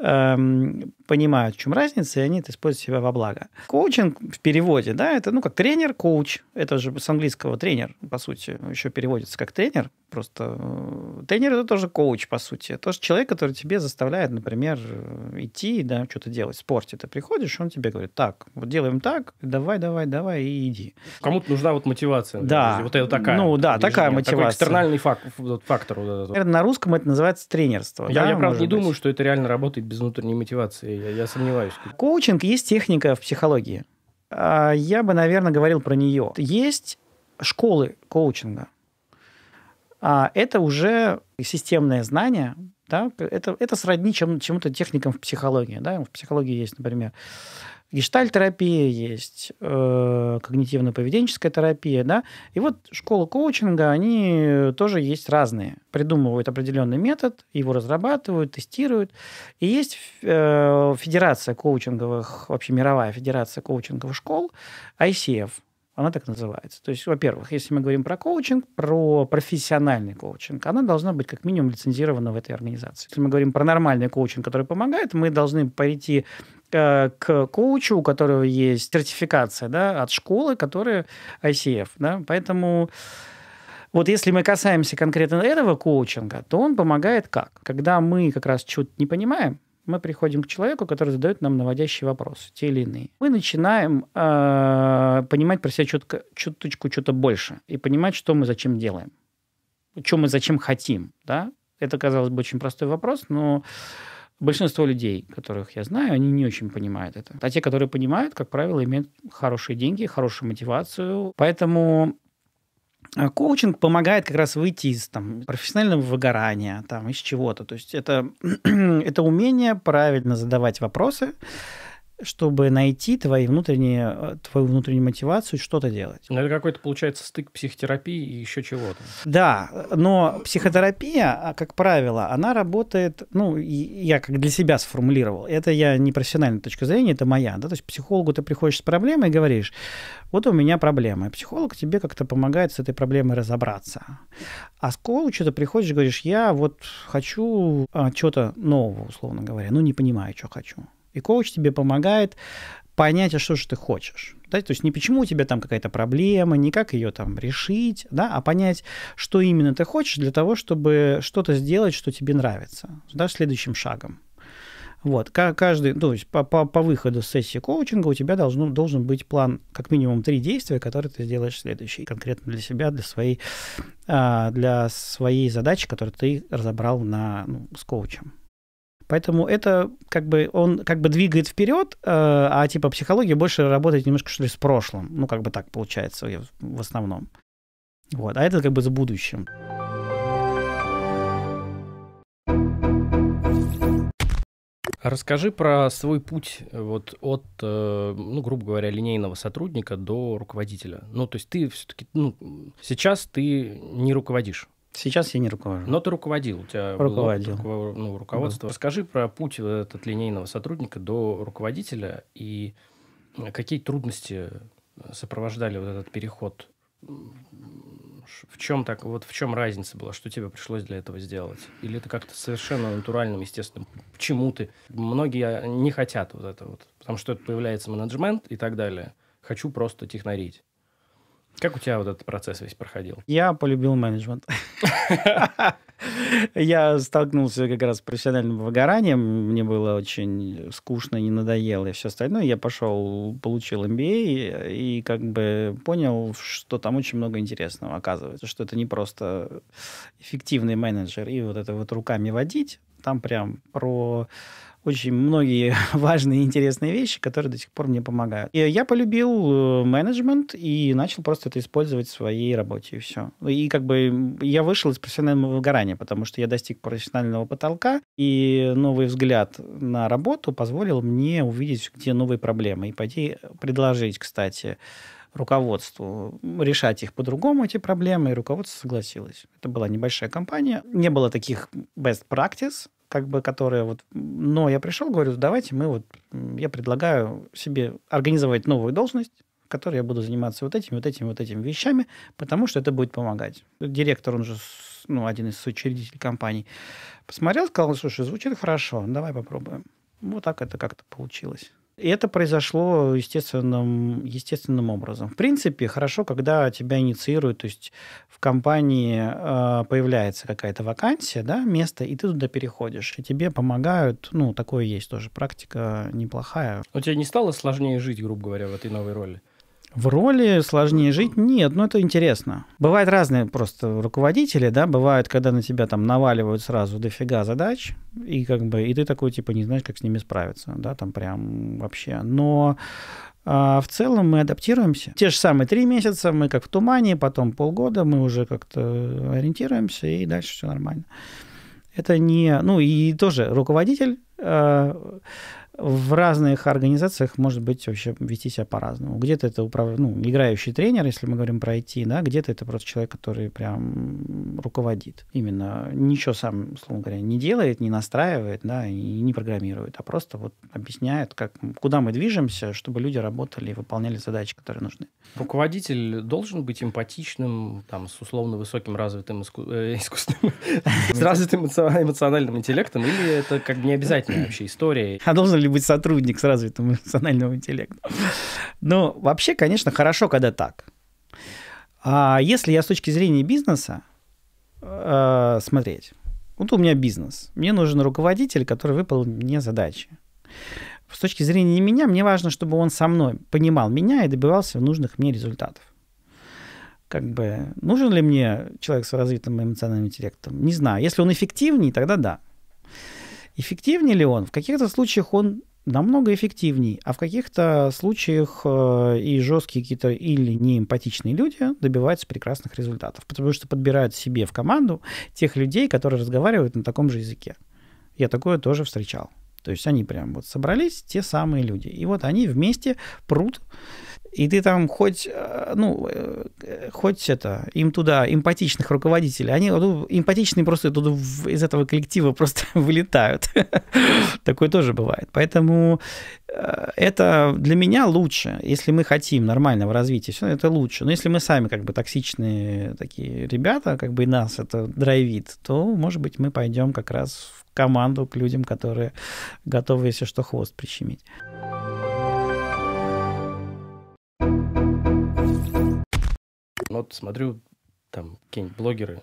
эм, понимают, в чем разница, и они это используют себя во благо. Коучинг в переводе, да, это, ну, как тренер, коуч, это же с английского тренер, по сути, еще переводится как тренер, просто э, тренер это тоже коуч, по сути. Это тоже человек, который тебе заставляет, например, э, идти, да, что-то делать в спорте. Ты приходишь, он тебе говорит, так, вот делаем так, давай, давай, давай и иди. Кому-то нужна вот мотивация. Да. вот это такая. Ну да, такая мотивация. Такой экстернальный фак- фактор. Вот Наверное, на русском это называется тренерство. Я, да, я правда, не быть. думаю, что это реально работает без внутренней мотивации. Я, я сомневаюсь. Коучинг есть техника в психологии. А, я бы, наверное, говорил про нее. Есть школы коучинга а это уже системное знание, да, это, это сродни чем, чему-то техникам в психологии. Да? В психологии есть, например, гештальтерапия есть, э, когнитивно-поведенческая терапия, да, и вот школы коучинга, они тоже есть разные. Придумывают определенный метод, его разрабатывают, тестируют, и есть э, федерация коучинговых, вообще мировая федерация коучинговых школ, ICF, она так называется. То есть, во-первых, если мы говорим про коучинг, про профессиональный коучинг, она должна быть как минимум лицензирована в этой организации. Если мы говорим про нормальный коучинг, который помогает, мы должны пойти э, к коучу, у которого есть сертификация да, от школы, которая ICF. Да? Поэтому вот если мы касаемся конкретно этого коучинга, то он помогает как? Когда мы как раз чего-то не понимаем, мы приходим к человеку, который задает нам наводящие вопросы, те или иные. Мы начинаем э, понимать про себя чутко, чуточку что-то больше и понимать, что мы зачем делаем, что мы зачем хотим. Да? Это, казалось бы, очень простой вопрос, но большинство людей, которых я знаю, они не очень понимают это. А те, которые понимают, как правило, имеют хорошие деньги, хорошую мотивацию. Поэтому а, коучинг помогает как раз выйти из там, профессионального выгорания, там, из чего-то. То есть это, это умение правильно задавать вопросы, чтобы найти твои внутренние, э, твою внутреннюю мотивацию что-то делать. Ну, это какой-то, получается, стык психотерапии и еще чего-то. Да, но психотерапия, а, как правило, она работает, ну, я как для себя сформулировал, это я не профессиональная точка зрения, это моя, да, то есть психологу ты приходишь с проблемой и говоришь, вот у меня проблема, психолог тебе как-то помогает с этой проблемой разобраться. А с коучу ты приходишь и говоришь, я вот хочу а, что-то нового, условно говоря, ну, не понимаю, что хочу. И коуч тебе помогает понять, а что же ты хочешь. Да? То есть не почему у тебя там какая-то проблема, не как ее там решить, да, а понять, что именно ты хочешь для того, чтобы что-то сделать, что тебе нравится, да, следующим шагом. Вот, каждый, то есть по, по, по выходу с сессии коучинга у тебя должно, должен быть план как минимум три действия, которые ты сделаешь следующий, конкретно для себя, для своей, а, для своей задачи, которую ты разобрал на, ну, с коучем. Поэтому это как бы он как бы двигает вперед, э, а типа психология больше работает немножко что ли с прошлым. Ну, как бы так получается в основном. Вот. А это как бы с будущим. Расскажи про свой путь э, вот от, э, ну, грубо говоря, линейного сотрудника до руководителя. Ну, то есть ты все-таки, ну, сейчас ты не руководишь. Сейчас я не руковожу. Но ты руководил. У тебя руководил. Было ну, руководство. Да. Расскажи про путь от линейного сотрудника до руководителя и какие трудности сопровождали вот этот переход. В чем так, вот в чем разница была, что тебе пришлось для этого сделать? Или это как-то совершенно натуральным, естественным? Почему ты? Многие а, не хотят вот это вот, потому что это появляется менеджмент и так далее. Хочу просто технарить. Как у тебя вот этот процесс весь проходил? Я полюбил менеджмент. Я столкнулся как раз с профессиональным выгоранием. Мне было очень скучно, не надоело и все остальное. Я пошел, получил MBA и, как бы понял, что там очень много интересного оказывается, что это не просто эффективный менеджер и вот это вот руками водить. Там прям про очень многие важные и интересные вещи, которые до сих пор мне помогают. И я полюбил э, менеджмент и начал просто это использовать в своей работе, и все. Ну, и как бы я вышел из профессионального выгорания, потому что я достиг профессионального потолка, и новый взгляд на работу позволил мне увидеть, где новые проблемы, и пойти э, предложить, кстати, руководству решать их по-другому, эти проблемы, и руководство согласилось. Это была небольшая компания, не было таких best practice, как бы, которая вот... Но я пришел, говорю, давайте мы вот... Я предлагаю себе организовать новую должность, в которой я буду заниматься вот этими, вот этими, вот этими вещами, потому что это будет помогать. Директор, он же ну, один из соучредителей компании, посмотрел, сказал, слушай, звучит хорошо, давай попробуем. Вот так это как-то получилось. И это произошло естественным, естественным образом. В принципе, хорошо, когда тебя инициируют, то есть в компании э, появляется какая-то вакансия, да, место, и ты туда переходишь, и тебе помогают. Ну, такое есть тоже практика неплохая. А у тебя не стало сложнее жить, грубо говоря, в этой новой роли? В роли сложнее жить? Нет, ну это интересно. Бывают разные просто руководители, да, бывают, когда на тебя там наваливают сразу дофига задач, и как бы, и ты такой, типа, не знаешь, как с ними справиться, да, там прям вообще. Но а в целом мы адаптируемся. Те же самые три месяца мы как в тумане, потом полгода мы уже как-то ориентируемся, и дальше все нормально. Это не... Ну и тоже руководитель а, в разных организациях может быть вообще вести себя по-разному. Где-то это управ... ну, играющий тренер, если мы говорим про IT, да, где-то это просто человек, который прям руководит. Именно ничего сам, условно говоря, не делает, не настраивает, да, и не программирует, а просто вот объясняет, как, куда мы движемся, чтобы люди работали и выполняли задачи, которые нужны. Руководитель должен быть эмпатичным, там, с условно высоким развитым иску... э, искусственным, с развитым эмоциональным интеллектом, или это как не обязательная вообще история? А должен ли быть сотрудник с развитым эмоциональным интеллектом. Но вообще, конечно, хорошо, когда так. А если я с точки зрения бизнеса э, смотреть, вот у меня бизнес, мне нужен руководитель, который выполнил мне задачи. С точки зрения меня, мне важно, чтобы он со мной понимал меня и добивался нужных мне результатов. Как бы, нужен ли мне человек с развитым эмоциональным интеллектом? Не знаю. Если он эффективнее, тогда да. Эффективнее ли он? В каких-то случаях он намного эффективней, а в каких-то случаях э, и жесткие какие-то или неэмпатичные люди добиваются прекрасных результатов, потому что подбирают себе в команду тех людей, которые разговаривают на таком же языке. Я такое тоже встречал. То есть они прям вот собрались, те самые люди. И вот они вместе прут, и ты там хоть, э, ну, э, хоть это, им туда эмпатичных руководителей, они ну, эмпатичные просто туда из этого коллектива просто вылетают. Такое тоже бывает. Поэтому э, это для меня лучше, если мы хотим нормального развития, все это лучше. Но если мы сами как бы токсичные такие ребята, как бы и нас это драйвит, то, может быть, мы пойдем как раз в команду, к людям, которые готовы, если что, хвост прищемить. Ну вот смотрю, там какие-нибудь блогеры,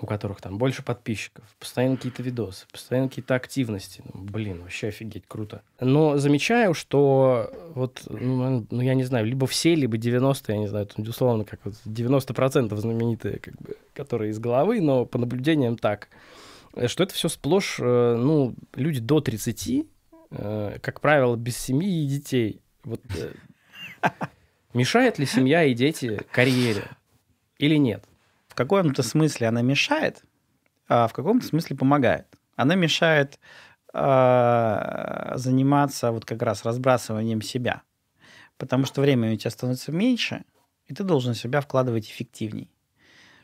у которых там больше подписчиков, постоянно какие-то видосы, постоянно какие-то активности. Ну, блин, вообще офигеть, круто. Но замечаю, что вот, ну, ну я не знаю, либо все, либо 90, я не знаю, это условно как вот 90% знаменитые, как бы, которые из головы, но по наблюдениям так – Э, что это все сплошь, э, ну, люди до 30, э, как правило, без семьи и детей. Вот мешает ли семья и дети карьере или нет? В каком-то смысле она мешает, а в каком-то смысле помогает. Она мешает э, заниматься вот как раз разбрасыванием себя, потому что времени у тебя становится меньше, и ты должен себя вкладывать эффективней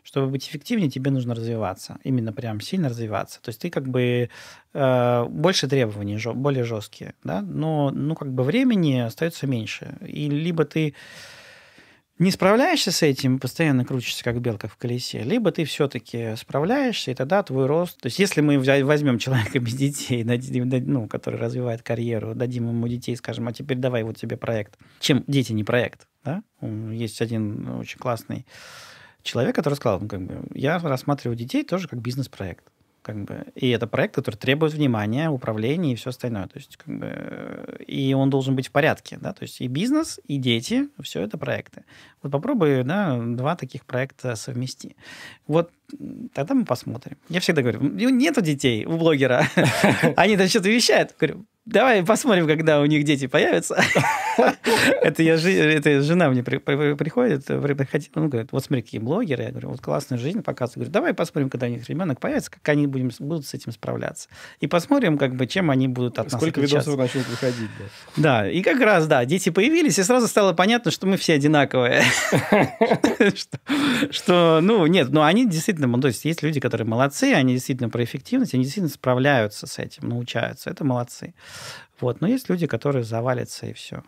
чтобы быть эффективнее, тебе нужно развиваться. Именно прям сильно развиваться. То есть ты как бы э, больше требований, более жесткие, да, но ну как бы времени остается меньше. И либо ты не справляешься с этим, постоянно крутишься, как белка в колесе, либо ты все-таки справляешься, и тогда твой рост... То есть если мы возьмем человека без детей, ну, который развивает карьеру, дадим ему детей, скажем, а теперь давай вот тебе проект. Чем дети не проект, да? Есть один очень классный человек, который сказал, ну, как бы, я рассматриваю детей тоже как бизнес-проект. Как бы, и это проект, который требует внимания, управления и все остальное. То есть, как бы, и он должен быть в порядке. Да? То есть и бизнес, и дети, все это проекты. Вот попробуй да, два таких проекта совмести. Вот тогда мы посмотрим. Я всегда говорю, нету детей у блогера. Они там что-то вещают. Говорю, Давай посмотрим, когда у них дети появятся. Это я это жена мне приходит, приходила, ну, говорит, вот смотри, какие блогеры. Я говорю, вот классная жизнь показывает. Говорю, давай посмотрим, когда у них ребенок появится, как они будем, будут с этим справляться. И посмотрим, как бы, чем они будут от нас Сколько видосов начнут выходить. Да. да, и как раз, да, дети появились, и сразу стало понятно, что мы все одинаковые. Что, ну, нет, но они действительно, ну, то есть есть люди, которые молодцы, они действительно про эффективность, они действительно справляются с этим, научаются. Это молодцы. Вот. Но есть люди, которые завалятся, и все.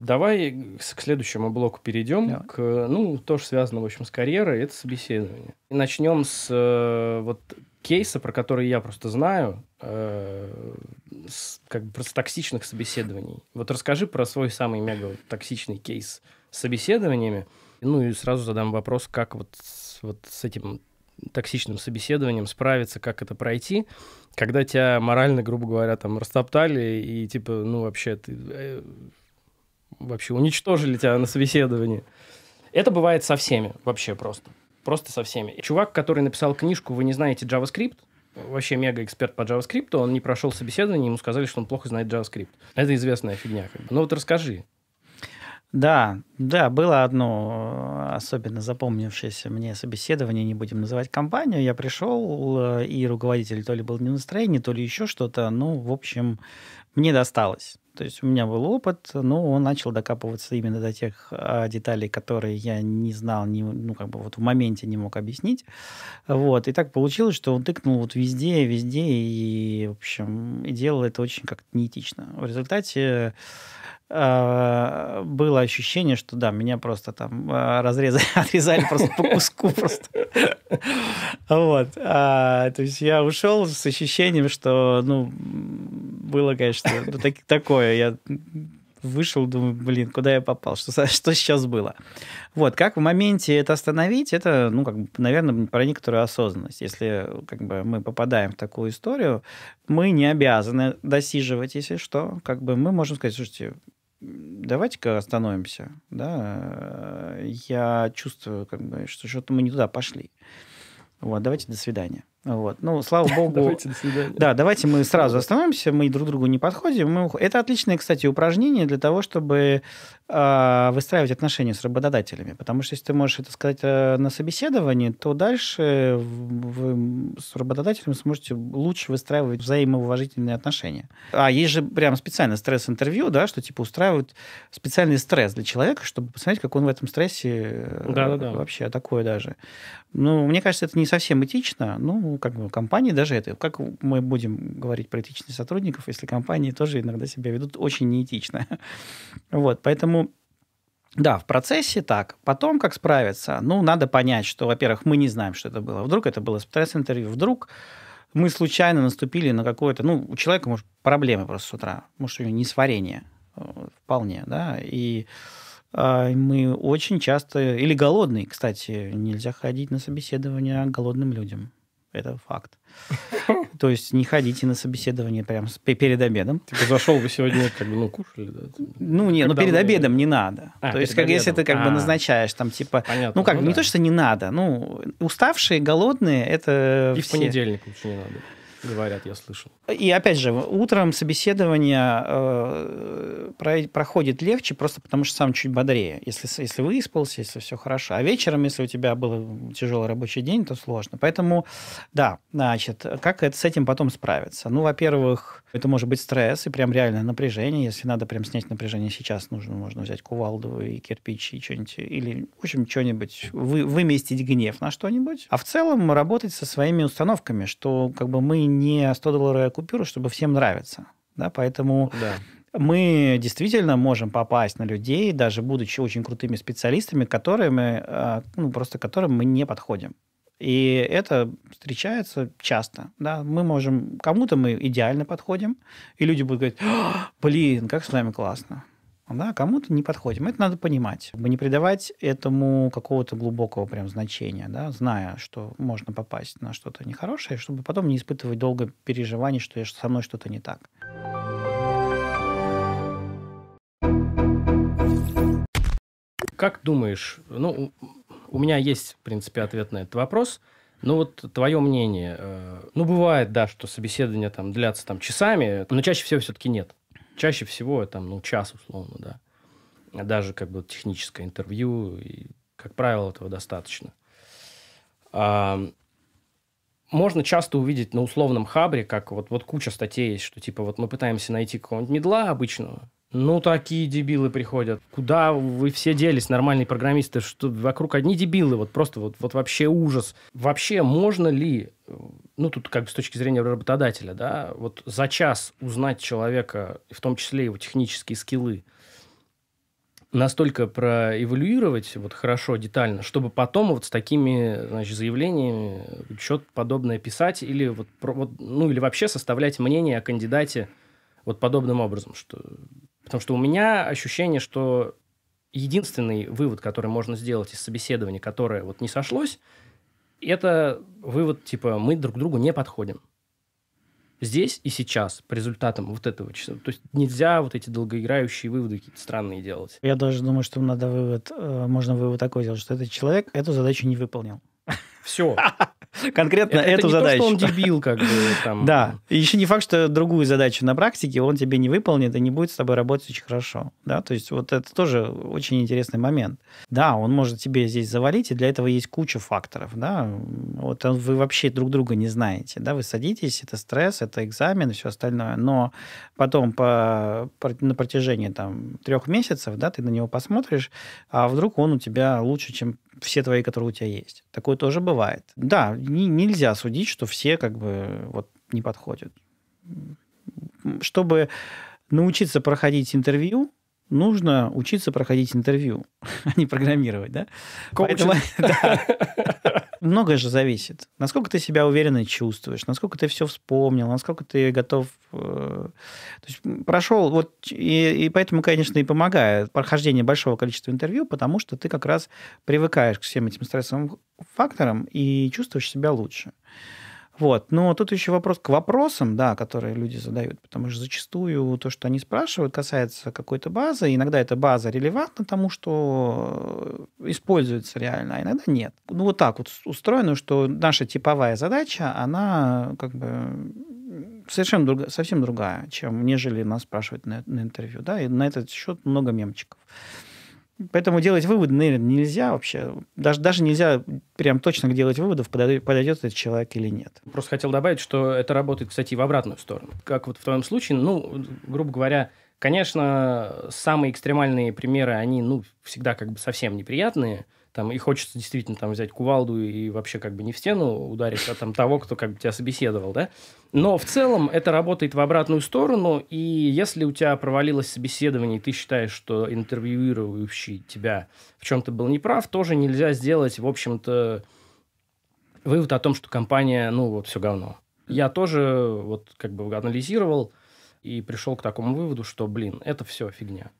Давай к следующему блоку перейдем, Давай. к, ну, тоже связано, в общем, с карьерой, это собеседование. И начнем с э, вот кейса, про который я просто знаю, э, с, как бы просто токсичных собеседований. Вот расскажи про свой самый мега токсичный кейс с собеседованиями, ну и сразу задам вопрос, как вот, вот с этим токсичным собеседованием справиться, как это пройти, когда тебя морально, грубо говоря, там растоптали и типа, ну вообще ты э, вообще уничтожили тебя на собеседовании. Это бывает со всеми вообще просто. Просто со всеми. Чувак, который написал книжку «Вы не знаете JavaScript», вообще мега эксперт по JavaScript, он не прошел собеседование, ему сказали, что он плохо знает JavaScript. Это известная фигня. Как бы. Ну вот расскажи, да, да, было одно э, особенно запомнившееся мне собеседование, не будем называть компанию. Я пришел, э, и руководитель то ли был не в настроении, то ли еще что-то. Ну, в общем, мне досталось. То есть у меня был опыт, но он начал докапываться именно до тех э, деталей, которые я не знал, не, ну, как бы вот в моменте не мог объяснить. Вот. И так получилось, что он тыкнул вот везде, везде, и, в общем, и делал это очень как-то неэтично. В результате а, было ощущение, что да, меня просто там а, разрезали, отрезали просто по куску просто. Вот. А, то есть я ушел с ощущением, что, ну, было, конечно, такое. Я вышел, думаю, блин, куда я попал, что, что сейчас было. Вот, как в моменте это остановить, это, ну, как бы, наверное, про некоторую осознанность. Если, как бы, мы попадаем в такую историю, мы не обязаны досиживать, если что, как бы, мы можем сказать, слушайте, давайте-ка остановимся, да, я чувствую, как бы, что что-то мы не туда пошли. Вот, давайте до свидания. Вот. Ну, слава богу. Давайте, до свидания. Да, давайте мы сразу остановимся, мы друг другу не подходим. Мы... Это отличное, кстати, упражнение для того, чтобы э, выстраивать отношения с работодателями. Потому что если ты можешь это сказать э, на собеседовании, то дальше вы с работодателем сможете лучше выстраивать взаимоуважительные отношения. А есть же прям специально стресс-интервью, да, что типа устраивают специальный стресс для человека, чтобы посмотреть, как он в этом стрессе да -да -да. вообще такое даже. Ну, мне кажется, это не совсем этично. Ну, как бы, компании даже это, как мы будем говорить про этичность сотрудников, если компании тоже иногда себя ведут очень неэтично. Вот, поэтому да, в процессе так. Потом как справиться? Ну, надо понять, что, во-первых, мы не знаем, что это было. Вдруг это было стресс-интервью, вдруг мы случайно наступили на какое-то... Ну, у человека, может, проблемы просто с утра. Может, у него несварение э, вполне, да, и э, мы очень часто... Или голодный, кстати, нельзя ходить на собеседование голодным людям это факт. То есть не ходите на собеседование прямо перед обедом. Ты типа, зашел вы сегодня, как бы, ну, кушали, да? Ну, не, ну перед обедом не надо. А, то есть, как если ты как бы а. назначаешь, там, типа, ну, как, ну не то, что не надо, ну, уставшие, голодные, это И в понедельник лучше не надо говорят, я слышал. И опять же, утром собеседование э, проходит легче, просто потому что сам чуть бодрее, если, если выспался, если все хорошо. А вечером, если у тебя был тяжелый рабочий день, то сложно. Поэтому, да, значит, как это, с этим потом справиться? Ну, во-первых, это может быть стресс и прям реальное напряжение. Если надо прям снять напряжение сейчас, нужно, можно взять кувалду и кирпичи и что-нибудь, или, в общем, что-нибудь, вы, выместить гнев на что-нибудь. А в целом работать со своими установками, что как бы мы не 100-долларовая купюра, чтобы всем нравиться. Да, поэтому да мы действительно можем попасть на людей, даже будучи очень крутыми специалистами, которыми, а, ну, просто которым мы не подходим. И это встречается часто. Да? Мы можем... Кому-то мы идеально подходим, и люди будут говорить, «А, блин, как с вами классно да, кому-то не подходим. Это надо понимать. Чтобы не придавать этому какого-то глубокого прям значения, да, зная, что можно попасть на что-то нехорошее, чтобы потом не испытывать долго переживаний, что со мной что-то не так. Как думаешь, ну, у меня есть, в принципе, ответ на этот вопрос. Ну вот твое мнение, э, ну бывает, да, что собеседования там длятся там часами, но чаще всего все-таки нет. Чаще всего там, ну, час условно, да. даже как бы техническое интервью, и, как правило, этого достаточно. А, можно часто увидеть на условном хабре, как вот, вот куча статей есть, что типа вот мы пытаемся найти какого-нибудь медла обычного, ну, такие дебилы приходят. Куда вы все делись, нормальные программисты? Что вокруг одни дебилы, вот просто вот, вот вообще ужас. Вообще можно ли, э, ну, тут как бы с точки зрения работодателя, да, вот за час узнать человека, в том числе его технические скиллы, настолько проэволюировать вот хорошо, детально, чтобы потом вот с такими значит, заявлениями что-то подобное писать или вот, вот, ну, или вообще составлять мнение о кандидате вот подобным образом, что Потому что у меня ощущение, что единственный вывод, который можно сделать из собеседования, которое вот не сошлось, это вывод типа мы друг другу не подходим. Здесь и сейчас по результатам вот этого часа. То есть нельзя вот эти долгоиграющие выводы какие-то странные делать. Я даже думаю, что надо вывод, э, можно вывод такой сделать, что этот человек эту задачу не выполнил. Все конкретно это, эту это не задачу. То, что он дебил, как бы там. Да. И еще не факт, что другую задачу на практике он тебе не выполнит и не будет с тобой работать очень хорошо. Да, то есть вот это тоже очень интересный момент. Да, он может тебе здесь завалить, и для этого есть куча факторов, да. Вот вы вообще друг друга не знаете, да, вы садитесь, это стресс, это экзамен все остальное, но потом по, на протяжении там трех месяцев, да, ты на него посмотришь, а вдруг он у тебя лучше, чем все твои, которые у тебя есть. Такое тоже бывает. Да, не, нельзя судить, что все как бы э, вот не подходят. Чтобы научиться проходить интервью, нужно учиться проходить интервью, а не программировать, да? Поэтому, да. Многое же зависит. Насколько ты себя уверенно чувствуешь, насколько ты все вспомнил, насколько ты готов... Э, то есть прошел... Вот, и, и поэтому, конечно, и помогает прохождение большого количества интервью, потому что ты как раз привыкаешь к всем этим стрессовым факторам и чувствуешь себя лучше. Вот. Но тут еще вопрос к вопросам, да, которые люди задают, потому что зачастую то, что они спрашивают, касается какой-то базы. Иногда эта база релевантна тому, что э, используется реально, а иногда нет. Ну, вот так вот устроено, что наша типовая задача, она как бы совершенно другая, совсем другая, чем нежели нас спрашивают на, на интервью. Да? И на этот счет много мемчиков. Поэтому делать выводы, наверное, нельзя вообще. Даже, даже нельзя прям точно делать выводов, подойдет, подойдет этот человек или нет. Просто хотел добавить, что это работает, кстати, в обратную сторону. Как вот в твоем случае, ну, грубо говоря, конечно, самые экстремальные примеры, они, ну, всегда как бы совсем неприятные, там, и хочется действительно там взять кувалду и вообще как бы не в стену ударить, а там того, кто как бы тебя собеседовал, да. Но в целом это работает в обратную сторону, и если у тебя провалилось собеседование, и ты считаешь, что интервьюирующий тебя в чем-то был неправ, тоже нельзя сделать, в общем-то, вывод о том, что компания, ну, вот, все говно. Я тоже вот как бы анализировал и пришел к такому выводу, что, блин, это все фигня.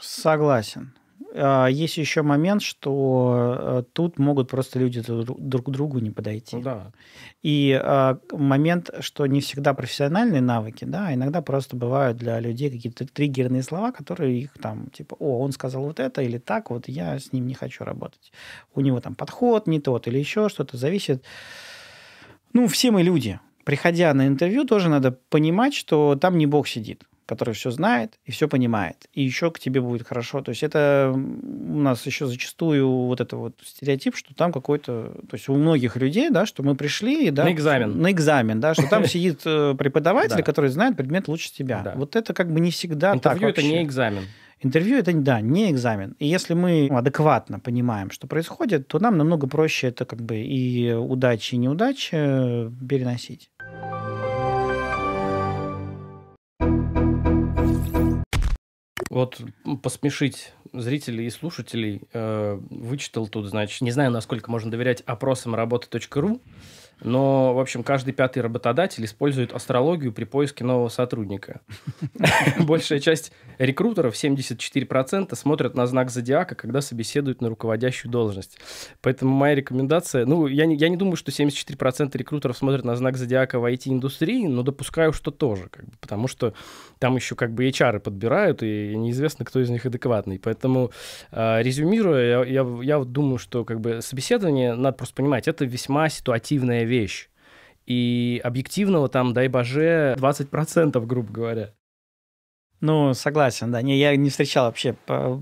Согласен. А, есть еще момент, что э, тут могут просто люди друг к другу не подойти. Да. И а, момент, что не всегда профессиональные навыки, да, а иногда просто бывают для людей какие-то триггерные слова, которые их там, типа, о, он сказал вот это или так, вот я с ним не хочу работать. У него там подход не тот или еще что-то, зависит. Ну, все мы люди. Приходя на интервью, тоже надо понимать, что там не Бог сидит который все знает и все понимает. И еще к тебе будет хорошо. То есть это у нас еще зачастую вот это вот стереотип, что там какой-то... То есть у многих людей, да, что мы пришли... да, на экзамен. На экзамен, да, что там сидит э, преподаватель, который знает предмет лучше тебя. Вот это как бы не всегда так Интервью – это не экзамен. Интервью это да, не экзамен. И если мы адекватно понимаем, что происходит, то нам намного проще это как бы и удачи, и неудачи э, переносить. Вот посмешить зрителей и слушателей э, вычитал тут, значит, не знаю, насколько можно доверять опросам работы.ру, но, в общем, каждый пятый работодатель использует астрологию при поиске нового сотрудника. Большая часть рекрутеров, 74%, смотрят на знак зодиака, когда собеседуют на руководящую должность. Поэтому моя рекомендация... Ну, я не, я не думаю, что 74% рекрутеров смотрят на знак зодиака в IT-индустрии, но допускаю, что тоже. Как бы, потому что там еще как бы HR подбирают, и неизвестно, кто из них адекватный. Поэтому, э, резюмируя, я, я, я думаю, что как бы собеседование, надо просто понимать, это весьма ситуативная простая вещь. И объективного там, дай боже, 20%, грубо говоря. Ну, согласен, да. Не, я не встречал вообще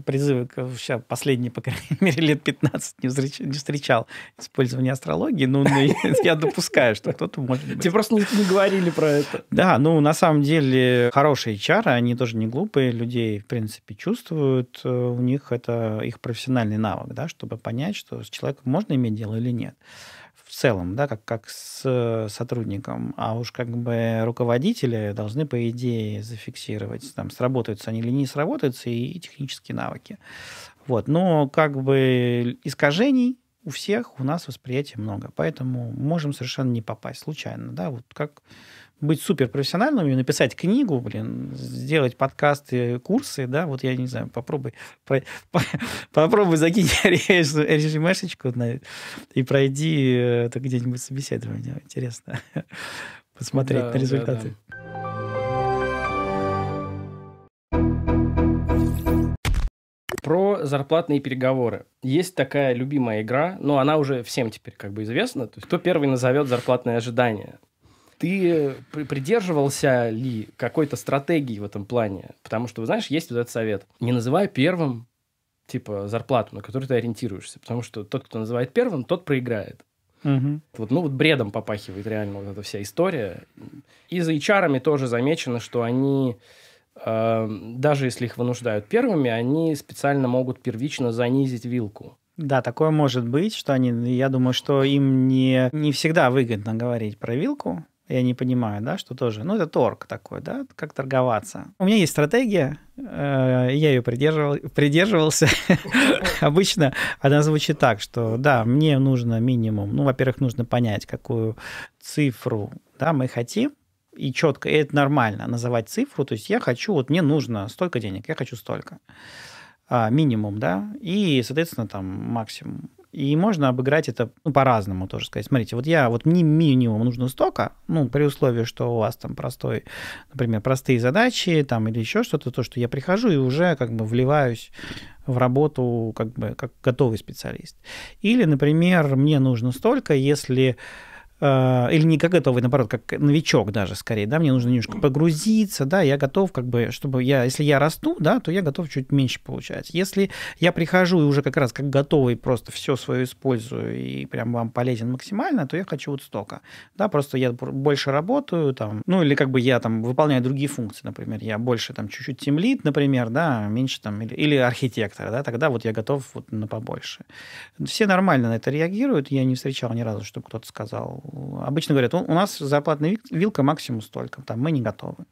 призывы, сейчас последние, по крайней мере, лет 15 не, встреч, не встречал использование астрологии, но ну, ну, я допускаю, что кто-то может быть. Тебе просто не говорили про это. Да, ну, на самом деле, хорошие HR, они тоже не глупые, людей, в принципе, чувствуют, э, у них это их профессиональный навык, да, чтобы понять, что с человеком можно иметь дело или нет в целом, да, как, как с э, сотрудником, а уж как бы руководители должны, по идее, зафиксировать, там, сработаются они или не сработаются, и, и технические навыки. Вот. Но как бы искажений у всех у нас восприятие много, поэтому можем совершенно не попасть случайно, да, вот как быть суперпрофессиональными, написать книгу, блин, сделать подкасты, курсы, да, вот я не знаю, попробуй, про, по, попробуй закинь резюмешечку на, и пройди э, это где-нибудь собеседование. Интересно посмотреть да, на результаты. Да, да. Про зарплатные переговоры. Есть такая любимая игра, но она уже всем теперь как бы известна. То есть, кто первый назовет зарплатные ожидания? Ты э, придерживался ли какой-то стратегии в этом плане? Потому что, знаешь, есть вот этот совет. Не называй первым, типа, зарплату, на которую ты ориентируешься. Потому что тот, кто называет первым, тот проиграет. Угу. Вот, ну, вот бредом попахивает реально вот эта вся история. И за HR тоже замечено, что они, э, даже если их вынуждают первыми, они специально могут первично занизить вилку. Да, такое может быть, что они, я думаю, что им не, не всегда выгодно говорить про вилку, я не понимаю, да, что тоже, ну, это торг такой, да, как торговаться. У меня есть стратегия, э, я ее придерживал, придерживался. Обычно она звучит так, что, да, мне нужно минимум, ну, во-первых, нужно понять, какую цифру, да, мы хотим, и четко, и это нормально, называть цифру, то есть я хочу, вот мне нужно столько денег, я хочу столько, а, минимум, да, и, соответственно, там максимум. И можно обыграть это ну, по-разному тоже сказать. Смотрите, вот я, вот мне минимум нужно столько, ну, при условии, что у вас там простой, например, простые задачи там или еще что-то, то, что я прихожу и уже как бы вливаюсь в работу как бы как готовый специалист. Или, например, мне нужно столько, если Э, или не как готовый, наоборот, как новичок даже скорее, да, мне нужно немножко погрузиться, да, я готов как бы, чтобы я, если я расту, да, то я готов чуть меньше получать. Если я прихожу и уже как раз как готовый просто все свое использую и прям вам полезен максимально, то я хочу вот столько, да, просто я больше работаю там, ну или как бы я там выполняю другие функции, например, я больше там чуть-чуть темлит, например, да, меньше там, или, или архитектор, да, тогда вот я готов вот на побольше. Все нормально на это реагируют, я не встречал ни разу, чтобы кто-то сказал, обычно говорят, у нас зарплатная вилка максимум столько, там, мы не готовы.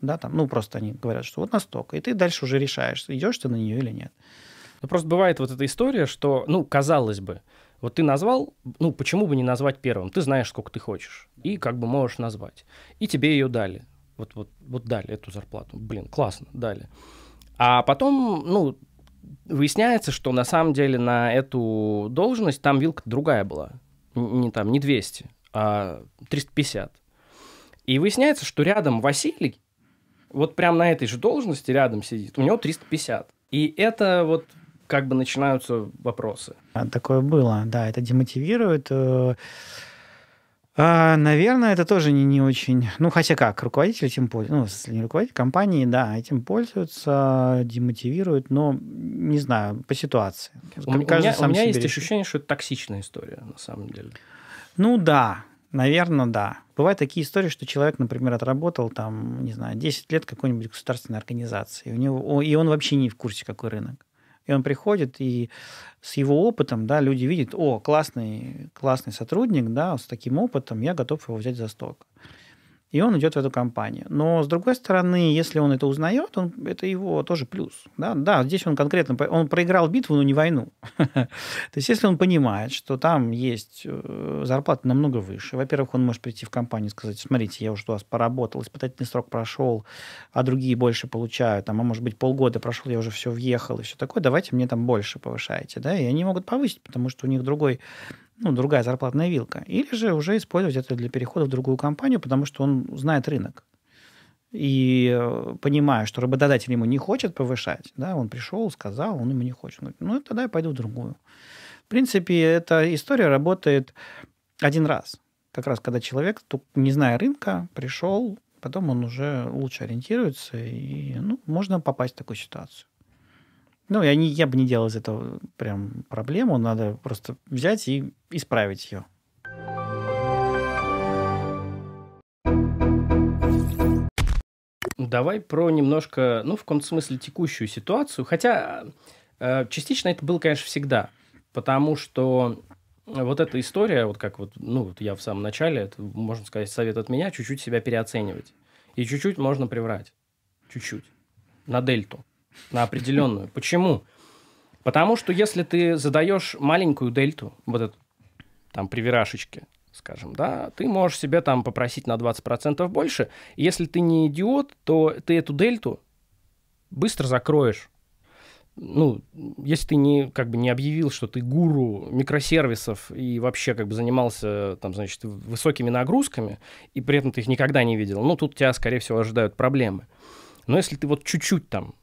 Да, там, ну, просто они говорят, что вот настолько, и ты дальше уже решаешь, идешь ты на нее или нет. Ну, просто бывает вот эта история, что, ну, казалось бы, вот ты назвал, ну, почему бы не назвать первым? Ты знаешь, сколько ты хочешь, и как бы можешь назвать. И тебе ее дали. Вот, вот, вот дали эту зарплату. Блин, классно, дали. А потом, ну, выясняется, что на самом деле на эту должность там вилка другая была не там, не 200, а 350. И выясняется, что рядом Василий, вот прям на этой же должности рядом сидит, у него 350. И это вот как бы начинаются вопросы. А, такое было, да, это демотивирует э, а, наверное, это тоже не, не очень... Ну, хотя как, руководители этим пользуются, Ну, если не руководитель компании, да, этим пользуются, демотивируют, но, не знаю, по ситуации. У, у меня, у меня есть решит. ощущение, что это токсичная история, на самом деле. Ну, да, Наверное, да. Бывают такие истории, что человек, например, отработал там, не знаю, 10 лет какой-нибудь государственной организации, и, у него, и он вообще не в курсе, какой рынок. И он приходит, и с его опытом, да, люди видят, о, классный, классный сотрудник, да, с таким опытом, я готов его взять за столько и он идет в эту компанию. Но, с другой стороны, если он это узнает, он, это его тоже плюс. Да? да, здесь он конкретно он проиграл битву, но не войну. То есть, если он понимает, что там есть э, зарплата намного выше, во-первых, он может прийти в компанию и сказать, смотрите, я уже у вас поработал, испытательный срок прошел, а другие больше получают, там, а может быть, полгода прошел, я уже все въехал и все такое, давайте мне там больше повышаете. Да? И они могут повысить, потому что у них другой ну, другая зарплатная вилка. Или же уже использовать это для перехода в другую компанию, потому что он знает рынок. И э, понимая, что работодатель ему не хочет повышать, да, он пришел, сказал, он ему не хочет. говорит, ну, тогда я пойду в другую. В принципе, эта история работает один раз. Как раз когда человек, не зная рынка, пришел, потом он уже лучше ориентируется, и ну, можно попасть в такую ситуацию. Ну, я, не, я бы не делал из этого прям проблему. Надо просто взять и исправить ее. Давай про немножко, ну, в каком-то смысле, текущую ситуацию. Хотя э, частично это было, конечно, всегда. Потому что вот эта история, вот как вот, ну, вот я в самом начале, это, можно сказать, совет от меня, чуть-чуть себя переоценивать. И чуть-чуть можно приврать. Чуть-чуть. На дельту на определенную. Почему? Потому что если ты задаешь маленькую дельту, вот эту, там, при вирашечке, скажем, да, ты можешь себе там попросить на 20% больше. Если ты не идиот, то ты эту дельту быстро закроешь. Ну, если ты не, как бы не объявил, что ты гуру микросервисов и вообще как бы занимался там, значит, высокими нагрузками, и при этом ты их никогда не видел, ну, тут тебя, скорее всего, ожидают проблемы. Но если ты вот чуть-чуть там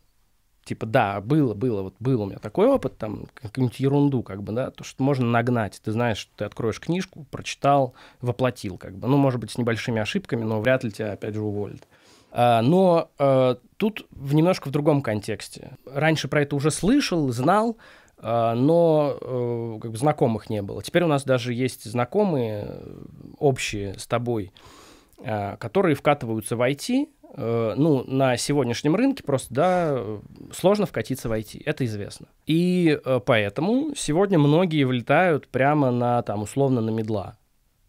типа, да, было, было, вот был у меня такой опыт, там, какую-нибудь ерунду, как бы, да, то, что можно нагнать. Ты знаешь, что ты откроешь книжку, прочитал, воплотил, как бы. Ну, может быть, с небольшими ошибками, но вряд ли тебя, опять же, уволят. А, но а, тут в немножко в другом контексте. Раньше про это уже слышал, знал, а, но э, как бы знакомых не было. Теперь у нас даже есть знакомые э, общие с тобой, а, которые вкатываются в IT, Э, ну, на сегодняшнем рынке просто, да, сложно вкатиться в IT, это известно. И э, поэтому сегодня многие влетают прямо на, там, условно, на медла.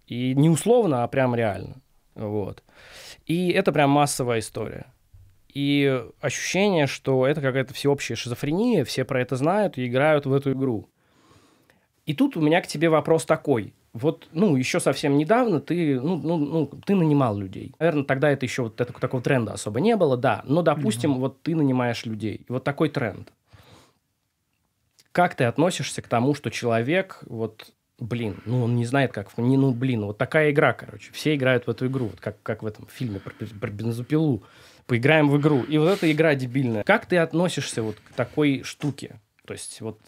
И не условно, а прям реально. Вот. И это прям массовая история. И ощущение, что это какая-то всеобщая шизофрения, все про это знают и играют в эту игру. И тут у меня к тебе вопрос такой. Вот, ну, еще совсем недавно ты, ну, ну, ну, ты нанимал людей. Наверное, тогда это еще вот этого, такого тренда особо не было, да. Но, допустим, угу. вот ты нанимаешь людей. Вот такой тренд. Как ты относишься к тому, что человек вот блин, ну он не знает, как, не, ну блин, вот такая игра, короче, все играют в эту игру, вот как, как в этом фильме про, про бензопилу, поиграем в игру, и вот эта игра дебильная. Как ты относишься вот к такой штуке? То есть вот,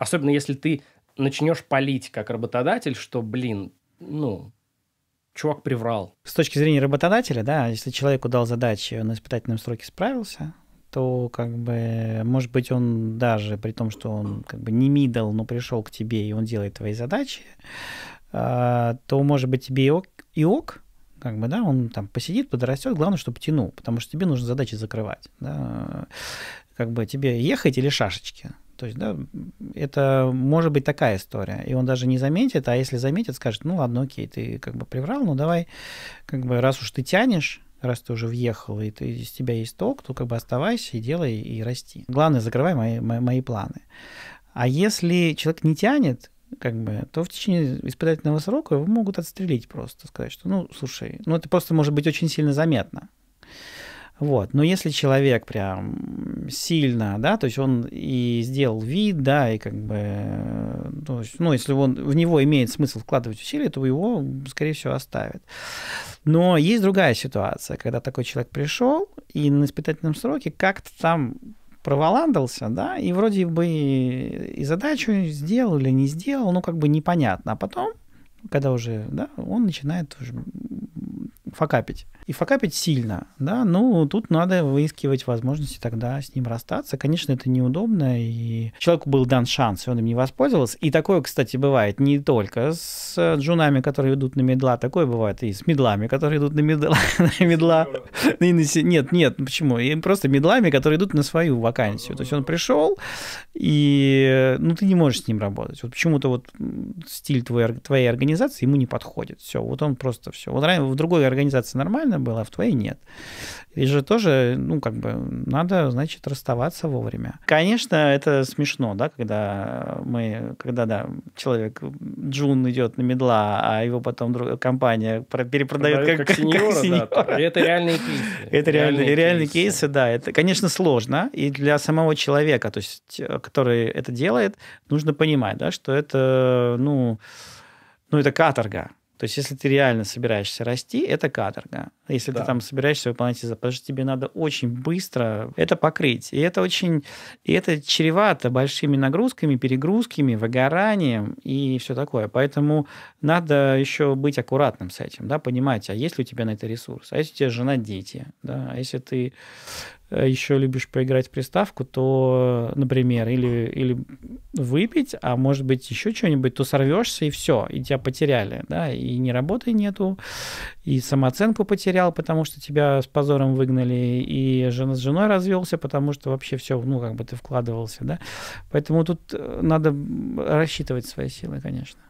особенно если ты начнешь палить как работодатель, что, блин, ну, чувак приврал. С точки зрения работодателя, да, если человеку дал задачи, он на испытательном сроке справился, то как бы, может быть, он даже при том, что он как бы не мидл, но пришел к тебе и он делает твои задачи, а, то, может быть, тебе и ок, и ок как бы, да, он там посидит, подрастет, главное, чтобы тянул, потому что тебе нужно задачи закрывать, да, как бы тебе ехать или шашечки, то есть, да, это может быть такая история. И он даже не заметит, а если заметит, скажет, ну ладно, окей, ты как бы приврал, ну давай, как бы раз уж ты тянешь, раз ты уже въехал, и ты, из тебя есть ток, то как бы оставайся и делай, и расти. Главное, закрывай мои, мои, мои планы. А если человек не тянет, как бы, то в течение испытательного срока его могут отстрелить просто, сказать, что, ну, слушай, ну, это просто может быть очень сильно заметно. Вот. Но если человек прям сильно, да, то есть он и сделал вид, да, и как бы, э, то есть, ну, если он, в него имеет смысл вкладывать усилия, то его, скорее всего, оставят. Но есть другая ситуация, когда такой человек пришел и на испытательном сроке как-то там проволандался, да, и вроде бы и задачу сделал или не сделал, ну, как бы непонятно. А потом, когда уже, да, он начинает уже факапить. И факапить сильно, да, ну, тут надо выискивать возможности тогда с ним расстаться. Конечно, это неудобно, и человеку был дан шанс, и он им не воспользовался. И такое, кстати, бывает не только с джунами, которые идут на медла, такое бывает и с медлами, которые идут на медла. На медла. Нет, нет, почему? И просто медлами, которые идут на свою вакансию. То есть он пришел, и ну, ты не можешь с ним работать. Вот почему-то вот стиль твоей, твоей организации ему не подходит. Все, вот он просто все. Вот в другой организации организации нормально было, а в твоей нет. И же тоже, ну, как бы, надо, значит, расставаться вовремя. Конечно, это смешно, да, когда мы, когда, да, человек Джун идет на медла, а его потом друг, компания перепродает как, как, сеньора, как сеньора. Да, это реальные кейсы. Это реальные, реальные, реальные кейсы. кейсы, да. Это, конечно, сложно. И для самого человека, то есть, э, который это делает, нужно понимать, да, что это, ну, ну, это каторга. То есть, если ты реально собираешься расти, это каторга. Если да. ты там собираешься выполнять из-за, потому что тебе надо очень быстро это покрыть. И это очень, и это чревато большими нагрузками, перегрузками, выгоранием и все такое. Поэтому надо еще быть аккуратным с этим, да, понимать, а есть ли у тебя на это ресурс, а если у тебя жена, дети, да, а если ты Э, еще любишь поиграть в приставку, то, например, или, или выпить, а может быть еще что-нибудь, то сорвешься и все, и тебя потеряли, да, и ни работы нету, и самооценку потерял, потому что тебя с позором выгнали, и жена с женой развелся, потому что вообще все, ну, как бы ты вкладывался, да. Поэтому тут э, надо рассчитывать свои силы, конечно.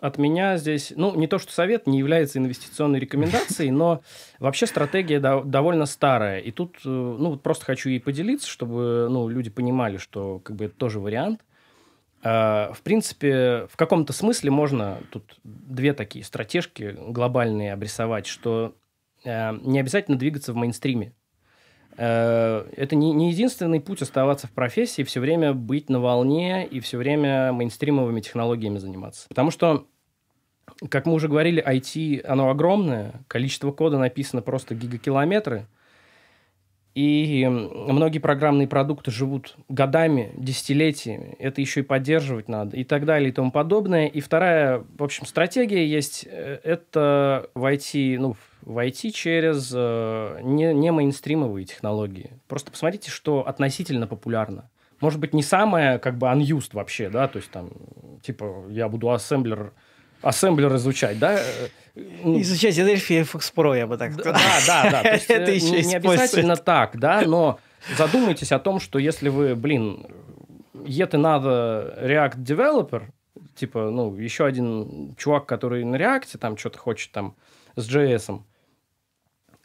от меня здесь, ну, не то, что совет не является инвестиционной рекомендацией, но вообще стратегия до, довольно старая. И тут, э, ну, вот просто хочу ей поделиться, чтобы, ну, люди понимали, что, как бы, это тоже вариант. А, в принципе, в каком-то смысле можно тут две такие стратежки глобальные обрисовать, что э, не обязательно двигаться в мейнстриме. Э, это не, не единственный путь оставаться в профессии, все время быть на волне и все время мейнстримовыми технологиями заниматься. Потому что как мы уже говорили, IT, оно огромное, количество кода написано просто гигакилометры, и многие программные продукты живут годами, десятилетиями, это еще и поддерживать надо, и так далее, и тому подобное. И вторая, в общем, стратегия есть, э, это войти, ну, в войти через э, не, не мейнстримовые технологии. Просто посмотрите, что относительно популярно. Может быть, не самое как бы unused вообще, да, то есть там, типа, я буду ассемблер ассемблер изучать, да? Э, ну, изучать Delphi и FX Pro, я бы так сказал. Да, да, да. Есть, э, Это еще не использует. обязательно так, да, но задумайтесь о том, что если вы, блин, ете надо React Developer, типа, ну, еще один чувак, который на React там что-то хочет там с JS,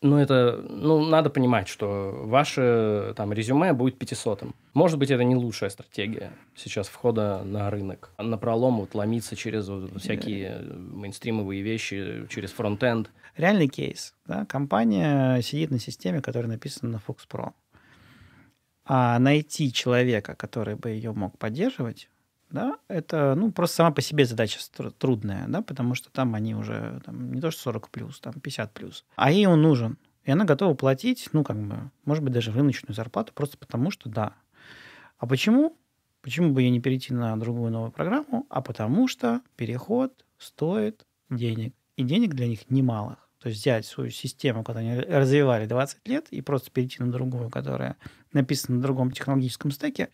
ну, это, ну, надо понимать, что ваше там резюме будет 500. Может быть, это не лучшая стратегия сейчас входа на рынок. На пролом вот ломиться через вот, всякие э, мейнстримовые вещи, через фронтенд. Реальный кейс. Да? Компания сидит на системе, которая написана на Fox Pro. А найти человека, который бы ее мог поддерживать, да, это ну, просто сама по себе задача трудная, да, потому что там они уже там, не то что 40 плюс, там 50 плюс, а ей он нужен. И она готова платить, ну, как бы, может быть, даже рыночную зарплату, просто потому что да. А почему? Почему бы ей не перейти на другую новую программу? А потому что переход стоит денег. И денег для них немалых. То есть взять свою систему, которую они развивали 20 лет, и просто перейти на другую, которая написана на другом технологическом стеке,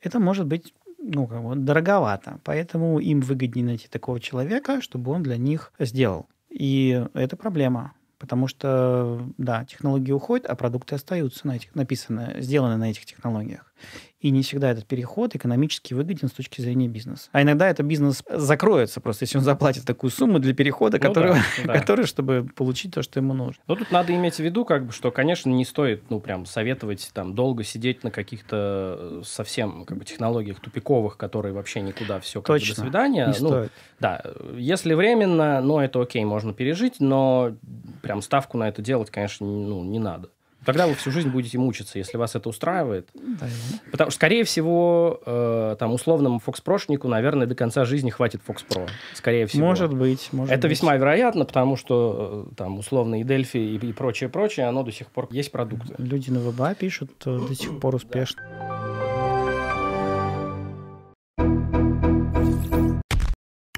это может быть ну, как бы дороговато. Поэтому им выгоднее найти такого человека, чтобы он для них сделал. И это проблема. Потому что, да, технологии уходят, а продукты остаются на этих, написаны, сделаны на этих технологиях. И не всегда этот переход экономически выгоден с точки зрения бизнеса. А иногда это бизнес закроется просто, если он заплатит такую сумму для перехода, ну, который, да, ну да. который, чтобы получить то, что ему нужно. Но ну, тут надо иметь в виду, как бы, что, конечно, не стоит, ну, прям советовать там долго сидеть на каких-то э, совсем как бы, технологиях тупиковых, которые вообще никуда все как Точно. Бы, до свидания. Не ну, стоит. Да, если временно, ну, это окей, можно пережить, но прям ставку на это делать, конечно, ну, не надо. Тогда вы всю жизнь будете мучиться, если вас это устраивает. Да. Потому что, скорее всего, э, там, условному Фокс-прошнику, наверное, до конца жизни хватит Фокс-про. Скорее всего. Может быть. Может это быть. весьма вероятно, потому что э, там, условно, и Дельфи, и, и прочее, прочее, оно до сих пор есть продукты. Люди на ВБА пишут э, до сих пор успешно. Да.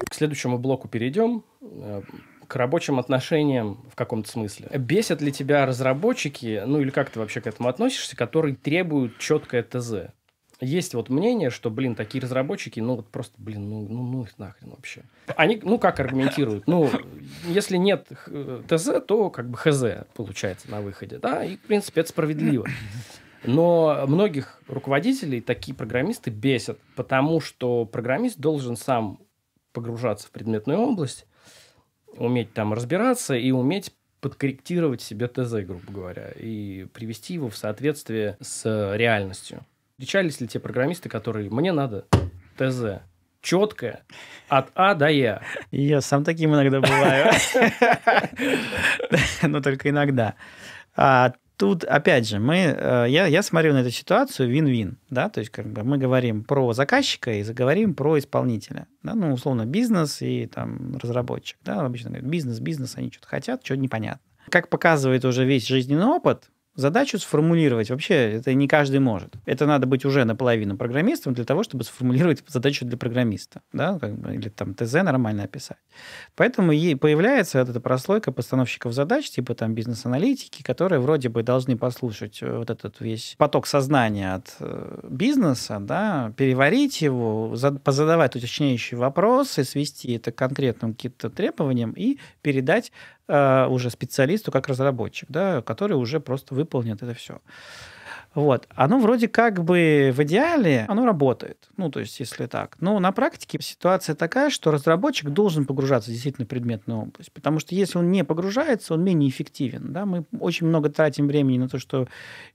К следующему блоку перейдем. Э, к рабочим отношениям в каком-то смысле. Бесят ли тебя разработчики, ну или как ты вообще к этому относишься, которые требуют четкое ТЗ? Есть вот мнение, что, блин, такие разработчики, ну вот просто, блин, ну, ну, ну их нахрен вообще. Они, ну как аргументируют? Ну, если нет э, ТЗ, то как бы ХЗ получается на выходе, да, и, в принципе, это справедливо. Но многих руководителей такие программисты бесят, потому что программист должен сам погружаться в предметную область, уметь там разбираться и уметь подкорректировать себе ТЗ, грубо говоря, и привести его в соответствие с реальностью. Встречались ли те программисты, которые «мне надо ТЗ», четкое от А до Я. Я сам таким иногда бываю. Но только иногда. А тут, опять же, мы, э, я, я смотрю на эту ситуацию вин-вин, да, то есть как бы мы говорим про заказчика и заговорим про исполнителя, да, ну, условно, бизнес и там разработчик, да, обычно говорят, бизнес, бизнес, они что-то хотят, что-то непонятно. Как показывает уже весь жизненный опыт, задачу сформулировать вообще это не каждый может. Это надо быть уже наполовину программистом для того, чтобы сформулировать задачу для программиста, да, как бы, или там ТЗ нормально описать. Поэтому и появляется вот эта прослойка постановщиков задач, типа там бизнес-аналитики, которые вроде бы должны послушать э, вот этот весь поток сознания от э, бизнеса, да, переварить его, позадавать уточняющие вопросы, свести это к конкретным каким-то требованиям и передать Э, уже специалисту как разработчик, да, который уже просто выполнит это все. Вот. Оно вроде как бы в идеале, оно работает. Ну, то есть, если так. Но на практике ситуация такая, что разработчик должен погружаться в действительно в предметную область. Потому что если он не погружается, он менее эффективен. Да? Мы очень много тратим времени на то, что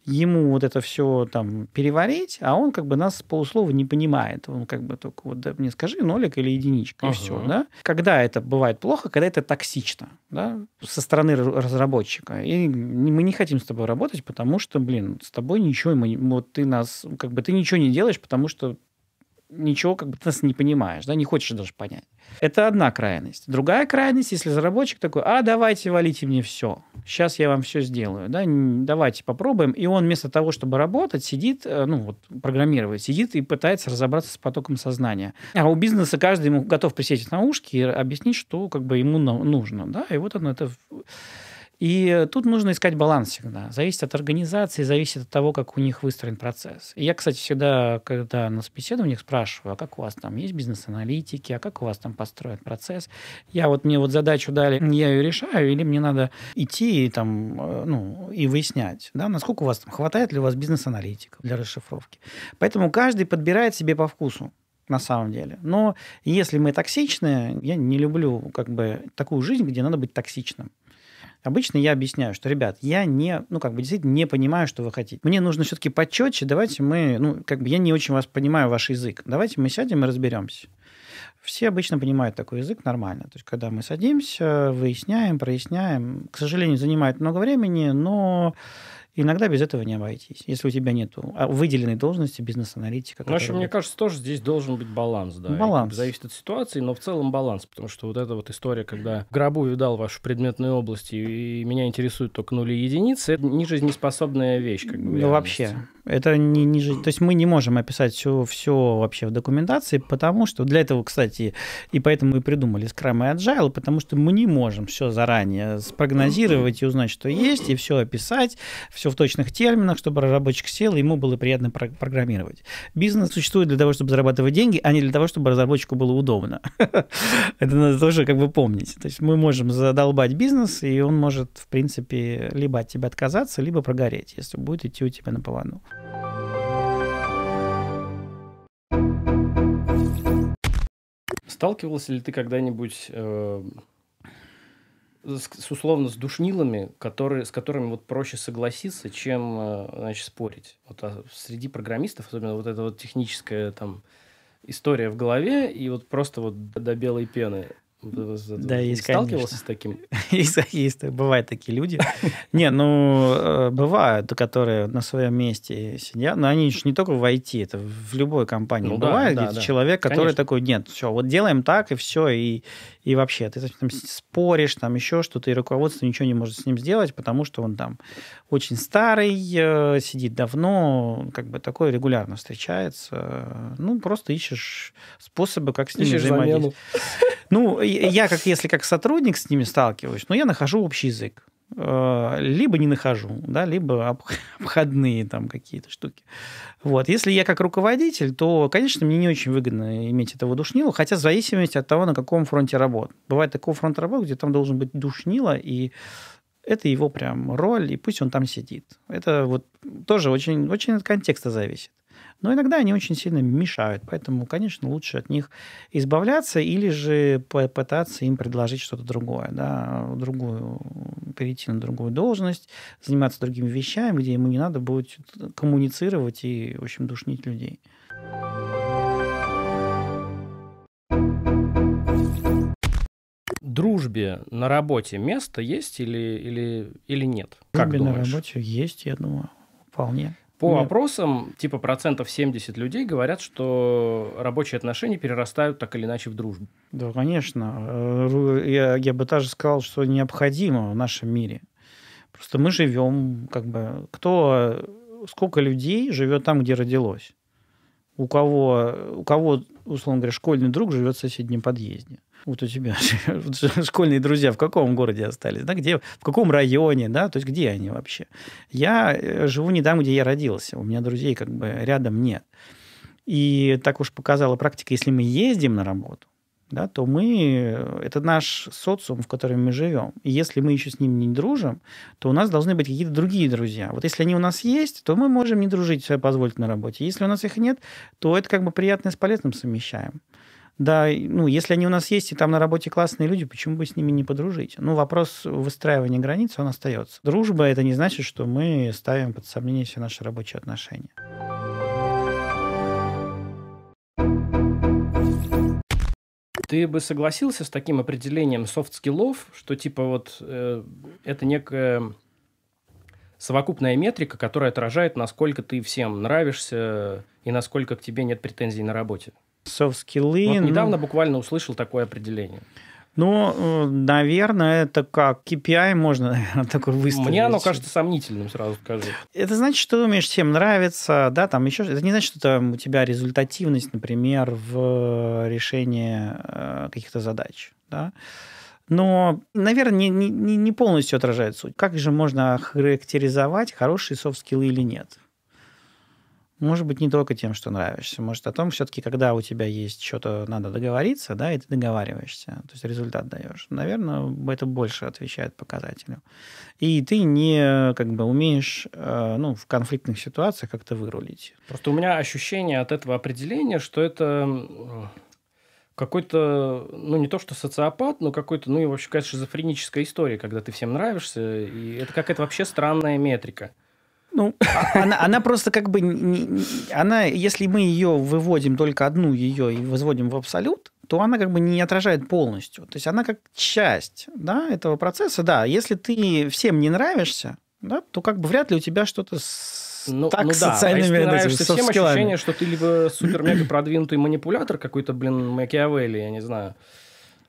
ему вот это все там переварить, а он как бы нас полуслова не понимает. Он как бы только вот да, мне скажи нолик или единичка, ага. и все. Да? Когда это бывает плохо, когда это токсично да? со стороны разработчика. И мы не хотим с тобой работать, потому что, блин, с тобой не ничего, мы, вот ты нас, как бы ты ничего не делаешь, потому что ничего, как бы ты нас не понимаешь, да, не хочешь даже понять. Это одна крайность. Другая крайность, если заработчик такой, а давайте валите мне все, сейчас я вам все сделаю, да, давайте попробуем. И он вместо того, чтобы работать, сидит, э, ну вот программировать, сидит и пытается разобраться с потоком сознания. А у бизнеса каждый ему готов присесть на ушки и объяснить, что как бы ему нужно, да, и вот он это и тут нужно искать баланс всегда. Зависит от организации, зависит от того, как у них выстроен процесс. И я, кстати, всегда, когда на собеседованиях спрашиваю, а как у вас там есть бизнес-аналитики, а как у вас там построен процесс? Я вот мне вот задачу дали, я ее решаю, или мне надо идти и там, э, ну, и выяснять, да, насколько у вас там, хватает ли у вас бизнес-аналитиков для расшифровки. Поэтому каждый подбирает себе по вкусу на самом деле. Но если мы токсичны, я не люблю как бы такую жизнь, где надо быть токсичным. Обычно я объясняю, что, ребят, я не, ну, как бы действительно не понимаю, что вы хотите. Мне нужно все-таки почетче, давайте мы, ну, как бы я не очень вас понимаю, ваш язык. Давайте мы сядем и разберемся. Все обычно понимают такой язык нормально. То есть, когда мы садимся, выясняем, проясняем. К сожалению, занимает много времени, но Иногда без этого не обойтись, если у тебя нет а, выделенной должности бизнес-аналитика. Ну, общем, мне кажется, тоже здесь должен быть баланс. Да. Баланс. Это зависит от ситуации, но в целом баланс, потому что вот эта вот история, когда в гробу видал вашу предметную область, и меня интересуют только нули и единицы, это не жизнеспособная вещь. Как бы, ну, вообще, это не, не жизнь. То есть мы не можем описать все, все вообще в документации, потому что для этого, кстати, и поэтому мы придумали Scrum и Agile, потому что мы не можем все заранее спрогнозировать и узнать, что есть, и все описать, все в точных терминах, чтобы разработчик сел, и ему было приятно про- программировать. Бизнес существует для того, чтобы зарабатывать деньги, а не для того, чтобы разработчику было удобно. Это надо тоже как бы помнить. То есть мы можем задолбать бизнес, и он может, в принципе, либо от тебя отказаться, либо прогореть, если будет идти у тебя на поводу. Сталкивался ли ты когда-нибудь э, с, условно с душнилами, которые, с которыми вот проще согласиться, чем э, значит, спорить? Вот, а среди программистов, особенно вот эта вот техническая там история в голове и вот просто вот до белой пены. Да, есть, Сталкивался конечно. с таким? есть, есть, бывают такие люди. Не, ну, э, бывают, которые на своем месте сидят, но они еще не только в IT, это в любой компании ну, бывает да, да. человек, который конечно. такой, нет, все, вот делаем так, и все, и, и вообще, ты там споришь, там еще что-то, и руководство ничего не может с ним сделать, потому что он там очень старый, э, сидит давно, как бы такое регулярно встречается. Ну, просто ищешь способы, как с ним ищешь взаимодействовать. Замену. Ну, я как если как сотрудник с ними сталкиваюсь, но ну, я нахожу общий язык. Э, либо не нахожу, да, либо обходные там какие-то штуки. Вот. Если я как руководитель, то, конечно, мне не очень выгодно иметь этого душнила, хотя в зависимости от того, на каком фронте работ. Бывает такой фронт работ, где там должен быть душнило, и это его прям роль, и пусть он там сидит. Это вот тоже очень, очень от контекста зависит. Но иногда они очень сильно мешают, поэтому, конечно, лучше от них избавляться или же попытаться им предложить что-то другое, да, другую, перейти на другую должность, заниматься другими вещами, где ему не надо будет коммуницировать и, в общем, душнить людей. дружбе на работе место есть или, или, или нет? Дружбе на работе есть, я думаю, вполне. По Нет. опросам, типа процентов 70 людей говорят, что рабочие отношения перерастают так или иначе в дружбу. Да, конечно. Э, я, я бы даже сказал, что необходимо в нашем мире. Просто мы живем, как бы, кто, э, сколько людей живет там, где родилось. У кого, у кого, условно говоря, школьный друг живет в соседнем подъезде. Вот у тебя школьные друзья в каком городе остались, да, где, в каком районе, да, то есть где они вообще? Я э, живу не там, где я родился, у меня друзей как бы рядом нет. И так уж показала практика, если мы ездим на работу, да, то мы, э, это наш социум, в котором мы живем. И если мы еще с ним не дружим, то у нас должны быть какие-то другие друзья. Вот если они у нас есть, то мы можем не дружить, себе позволить на работе. Если у нас их нет, то это как бы приятное с полезным совмещаем. Да, ну, если они у нас есть, и там на работе классные люди, почему бы с ними не подружить? Ну, вопрос выстраивания границ, он остается. Дружба – это не значит, что мы ставим под сомнение все наши рабочие отношения. Ты бы согласился с таким определением софт-скиллов, что типа вот э, это некая совокупная метрика, которая отражает, насколько ты всем нравишься и насколько к тебе нет претензий на работе? Soft skills. Ну, вот ну. недавно буквально услышал такое определение. Ну, э, наверное, это как KPI можно, наверное, такой выставить. Мне оно кажется сомнительным, сразу скажу. Это значит, что ты умеешь всем нравиться, да, там еще... Это не значит, что там у тебя результативность, например, в э, решении э, каких-то задач, да. Но, наверное, не, не, не полностью отражает суть. Как же можно характеризовать, хорошие софт-скиллы или нет? Может быть, не только тем, что нравишься. Может, о том все-таки, когда у тебя есть что-то, надо договориться, да, и ты договариваешься, то есть результат даешь. Наверное, это больше отвечает показателю. И ты не как бы умеешь э, ну, в конфликтных ситуациях как-то вырулить. Просто у меня ощущение от этого определения, что это какой-то, ну, не то что социопат, но какой-то, ну, и вообще какая-то шизофреническая история, когда ты всем нравишься, и это какая-то вообще странная метрика. Ну, а, она, она просто как бы... Не, она, если мы ее выводим, только одну ее, и возводим в абсолют, то она как бы не отражает полностью. То есть она как часть да, этого процесса. Да, если ты всем не нравишься, да, то как бы вряд ли у тебя что-то ну, так ну, да. А социальными а если нравишься всем, ощущение, что ты либо супер-мега продвинутый манипулятор какой-то, блин, Макиавелли, я не знаю.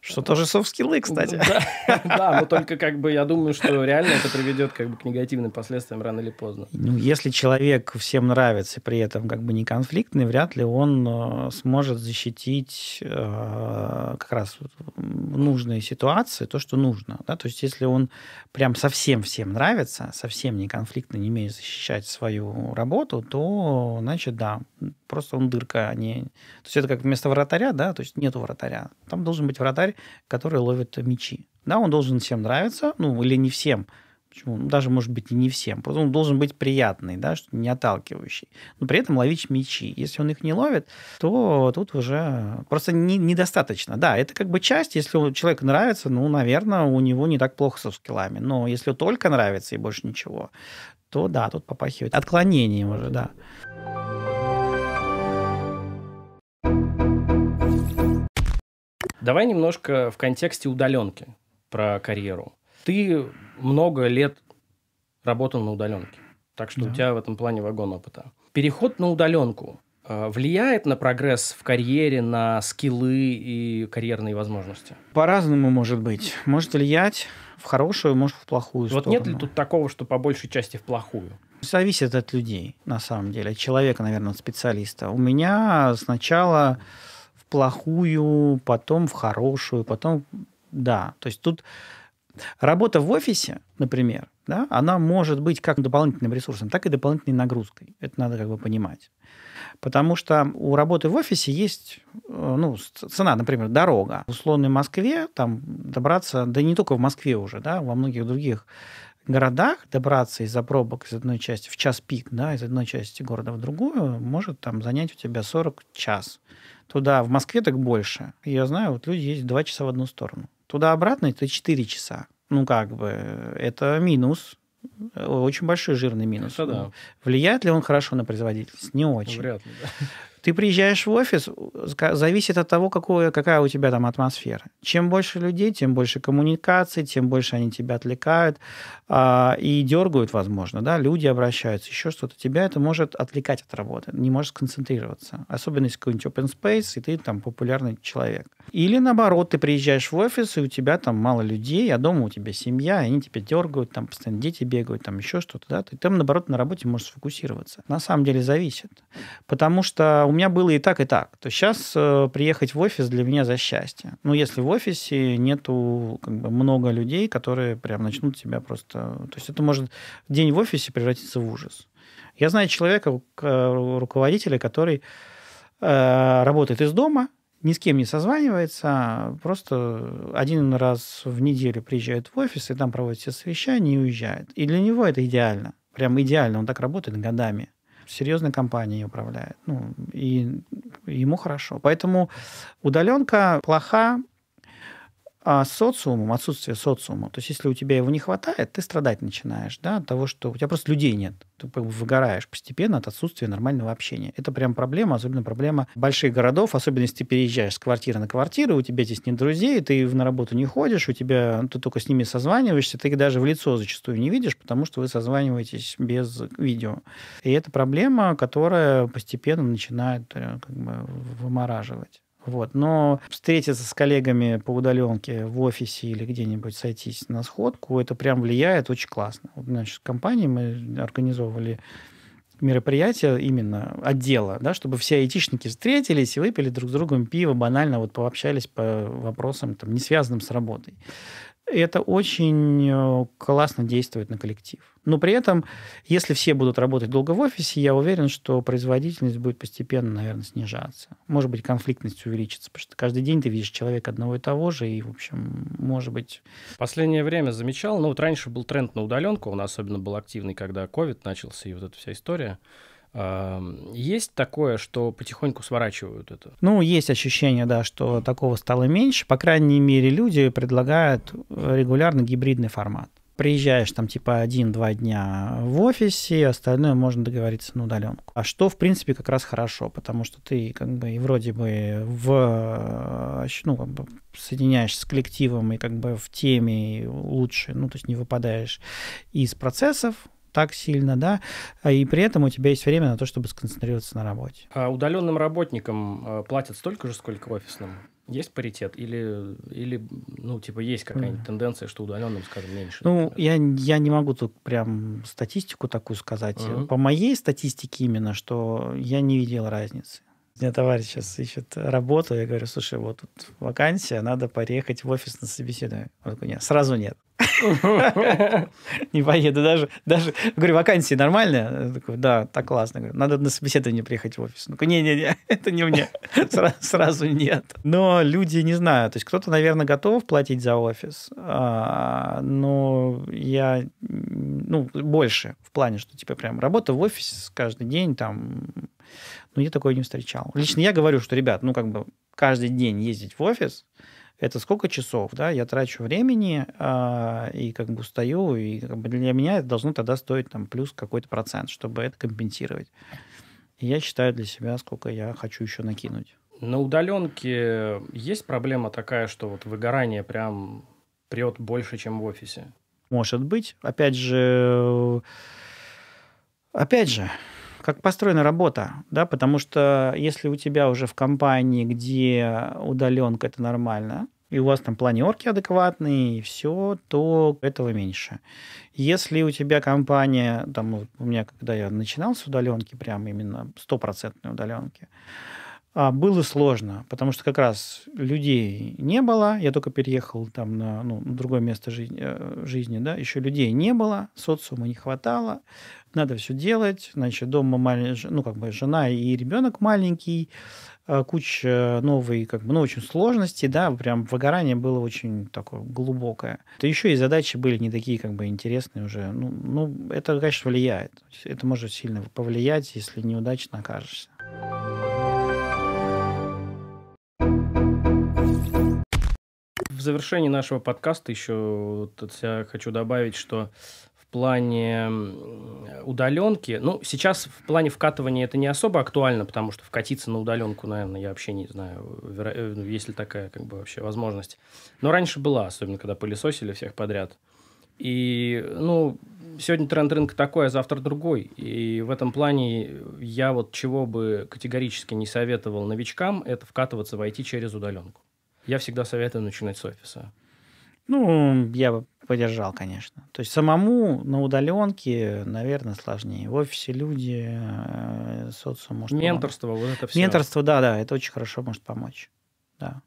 Что тоже софт-скиллы, кстати. Да, да, но только как бы я думаю, что реально это приведет как бы к негативным последствиям рано или поздно. Ну, Если человек всем нравится, и при этом как бы не конфликтный, вряд ли он э, сможет защитить э, как раз в нужной ситуации то, что нужно. Да? То есть если он прям совсем всем нравится, совсем не конфликтный, не умеет защищать свою работу, то, значит, да, просто он дырка, а не... То есть это как вместо вратаря, да, то есть нету вратаря. Там должен быть вратарь, вратарь, который ловит мячи. Да, он должен всем нравиться, ну или не всем, Почему? Ну, даже, может быть, и не всем. Просто он должен быть приятный, да, не отталкивающий. Но при этом ловить мячи. Если он их не ловит, то тут уже просто не, недостаточно. Да, это как бы часть. Если человек нравится, ну, наверное, у него не так плохо со скиллами. Но если только нравится и больше ничего, то да, тут попахивает отклонением уже, да. Давай немножко в контексте удаленки про карьеру. Ты много лет работал на удаленке, так что да. у тебя в этом плане вагон опыта. Переход на удаленку э, влияет на прогресс в карьере, на скиллы и карьерные возможности? По-разному может быть. Может влиять в хорошую, может в плохую вот сторону. Вот нет ли тут такого, что по большей части в плохую? Зависит от людей, на самом деле, от человека, наверное, от специалиста. У меня сначала плохую, потом в хорошую, потом... Да, то есть тут работа в офисе, например, да, она может быть как дополнительным ресурсом, так и дополнительной нагрузкой. Это надо как бы понимать. Потому что у работы в офисе есть э, ну, цена, например, дорога. В условной Москве там добраться, да не только в Москве уже, да, во многих других городах добраться из-за пробок из одной части в час пик, да, из одной части города в другую, может там занять у тебя 40 час Туда, в Москве так больше. Я знаю, вот люди ездят 2 часа в одну сторону. Туда-обратно это 4 часа. Ну, как бы, это минус. Э, очень большой жирный минус. Это да. Влияет ли он хорошо на производительность? Не очень. Вряд ли, да. Ты приезжаешь в офис, э, зависит от того, какое, какая у тебя там атмосфера. Чем больше людей, тем больше коммуникаций, тем больше они тебя отвлекают а, и дергают, возможно, да, люди обращаются, еще что-то. Тебя это может отвлекать от работы, не можешь сконцентрироваться. Особенно если какой-нибудь open space, и ты там популярный человек. Или наоборот, ты приезжаешь в офис, и у тебя там мало людей, а дома у тебя семья, и они тебя дергают, там постоянно дети бегают, там еще что-то, да. Ты там, наоборот, на работе можешь сфокусироваться. На самом деле зависит. Потому что у меня было и так, и так, то сейчас э, приехать в офис для меня за счастье. Ну, если в офисе нету как бы, много людей, которые прям начнут тебя просто... То есть это может день в офисе превратиться в ужас. Я знаю человека, руководителя, который э, работает из дома, ни с кем не созванивается, просто один раз в неделю приезжает в офис и там проводит все совещания и уезжает. И для него это идеально. Прям идеально. Он так работает годами серьезной компанией управляет. Ну, и ему хорошо. Поэтому удаленка плоха а с социумом, отсутствие социума, то есть если у тебя его не хватает, ты страдать начинаешь, да, от того, что у тебя просто людей нет. Ты выгораешь постепенно от отсутствия нормального общения. Это прям проблема, особенно проблема больших городов, особенно если ты переезжаешь с квартиры на квартиру, у тебя здесь нет друзей, ты на работу не ходишь, у тебя, ты только с ними созваниваешься, ты их даже в лицо зачастую не видишь, потому что вы созваниваетесь без видео. И это проблема, которая постепенно начинает э, как бы вымораживать. Вот. Но встретиться с коллегами по удаленке в офисе или где-нибудь сойтись на сходку, это прям влияет очень классно. Вот, значит, в компании мы организовывали мероприятие именно отдела, да, чтобы все айтишники встретились и выпили друг с другом пиво, банально вот пообщались по вопросам, там, не связанным с работой это очень э, классно действует на коллектив. Но при этом, если все будут работать долго в офисе, я уверен, что производительность будет постепенно, наверное, снижаться. Может быть, конфликтность увеличится, потому что каждый день ты видишь человека одного и того же, и, в общем, может быть... Последнее время замечал, ну вот раньше был тренд на удаленку, он особенно был активный, когда ковид начался и вот эта вся история. Есть такое, что потихоньку сворачивают это? Ну, есть ощущение, да, что такого стало меньше. По крайней мере, люди предлагают э, регулярно гибридный формат. Приезжаешь там типа один-два дня в офисе, остальное можно договориться на удаленку. А что, в принципе, как раз хорошо, потому что ты как бы и вроде бы в, э, ну, как бы соединяешься с коллективом и как бы в теме лучше, ну, то есть не выпадаешь из процессов, так сильно, да, а, и при этом у тебя есть время на то, чтобы сконцентрироваться на работе. А удаленным работникам а, платят столько же, сколько офисным? Есть паритет или, или ну, типа, есть какая-нибудь mm. тенденция, что удаленным, скажем, меньше? Ну, я, я не могу тут прям статистику такую сказать. Mm-hmm. По моей статистике именно, что я не видел разницы меня товарищ сейчас ищет работу, я говорю, слушай, вот тут вакансия, надо поехать в офис на собеседование. Он такой, нет, сразу нет. Не поеду даже. даже Говорю, вакансии нормальные? Такой, да, так классно. Говорю, надо на собеседование приехать в офис. Ну, не-не-не, это не мне. Сразу, нет. Но люди не знаю. То есть кто-то, наверное, готов платить за офис, а, но я ну, больше в плане, что типа прям работа в офис каждый день, там но я такое не встречал. Лично я говорю, что, ребят, ну, как бы каждый день ездить в офис, это сколько часов, да, я трачу времени э, и как бы устаю, и как бы для меня это должно тогда стоить там плюс какой-то процент, чтобы это компенсировать. И я считаю для себя, сколько я хочу еще накинуть. На удаленке есть проблема такая, что вот выгорание прям прет больше, чем в офисе? Может быть. Опять же, опять же, как построена работа, да, потому что если у тебя уже в компании, где удаленка, это нормально, и у вас там планерки адекватные, и все, то этого меньше. Если у тебя компания, там, ну, у меня, когда я начинал с удаленки, прям именно стопроцентной удаленки, а было сложно, потому что как раз людей не было. Я только переехал там на ну, другое место жизни, э, жизни, да, еще людей не было, социума не хватало, надо все делать. Значит, дома маленький, ну, как бы жена и ребенок маленький, а, куча новой, как бы, ну, очень сложности, да, прям выгорание было очень такое глубокое. То еще и задачи были не такие, как бы, интересные уже. Ну, ну это, конечно, влияет. Это может сильно повлиять, если неудачно окажешься. в завершении нашего подкаста еще вот я хочу добавить, что в плане удаленки, ну, сейчас в плане вкатывания это не особо актуально, потому что вкатиться на удаленку, наверное, я вообще не знаю, веро... Э, ну, есть ли такая как бы вообще возможность. Но раньше была, особенно когда пылесосили всех подряд. И, ну, сегодня тренд рынка такой, а завтра другой. И в этом плане я вот чего бы категорически не советовал новичкам, это вкатываться в IT через удаленку. Я всегда советую начинать с офиса. Ну, я бы поддержал, конечно. То есть самому на удаленке, наверное, сложнее. В офисе люди, э, социум может Менторство, помочь. вот это все. Менторство, да, да, это очень хорошо может помочь. Да.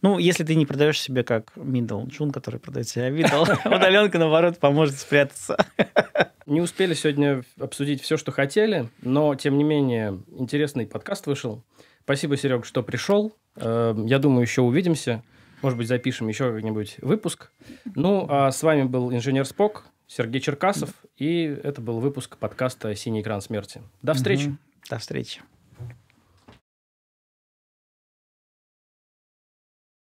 Ну, если ты не продаешь себе как middle джун, который продает себя middle, удаленка, наоборот, поможет спрятаться. Не успели сегодня обсудить все, что хотели, но, тем не менее, интересный подкаст вышел. Спасибо, Серег, что пришел. Эм, я думаю, еще увидимся. Может быть, запишем еще как нибудь выпуск. Ну, а с вами был инженер Спок, Сергей Черкасов, и это был выпуск подкаста «Синий экран смерти». До встречи! До встречи!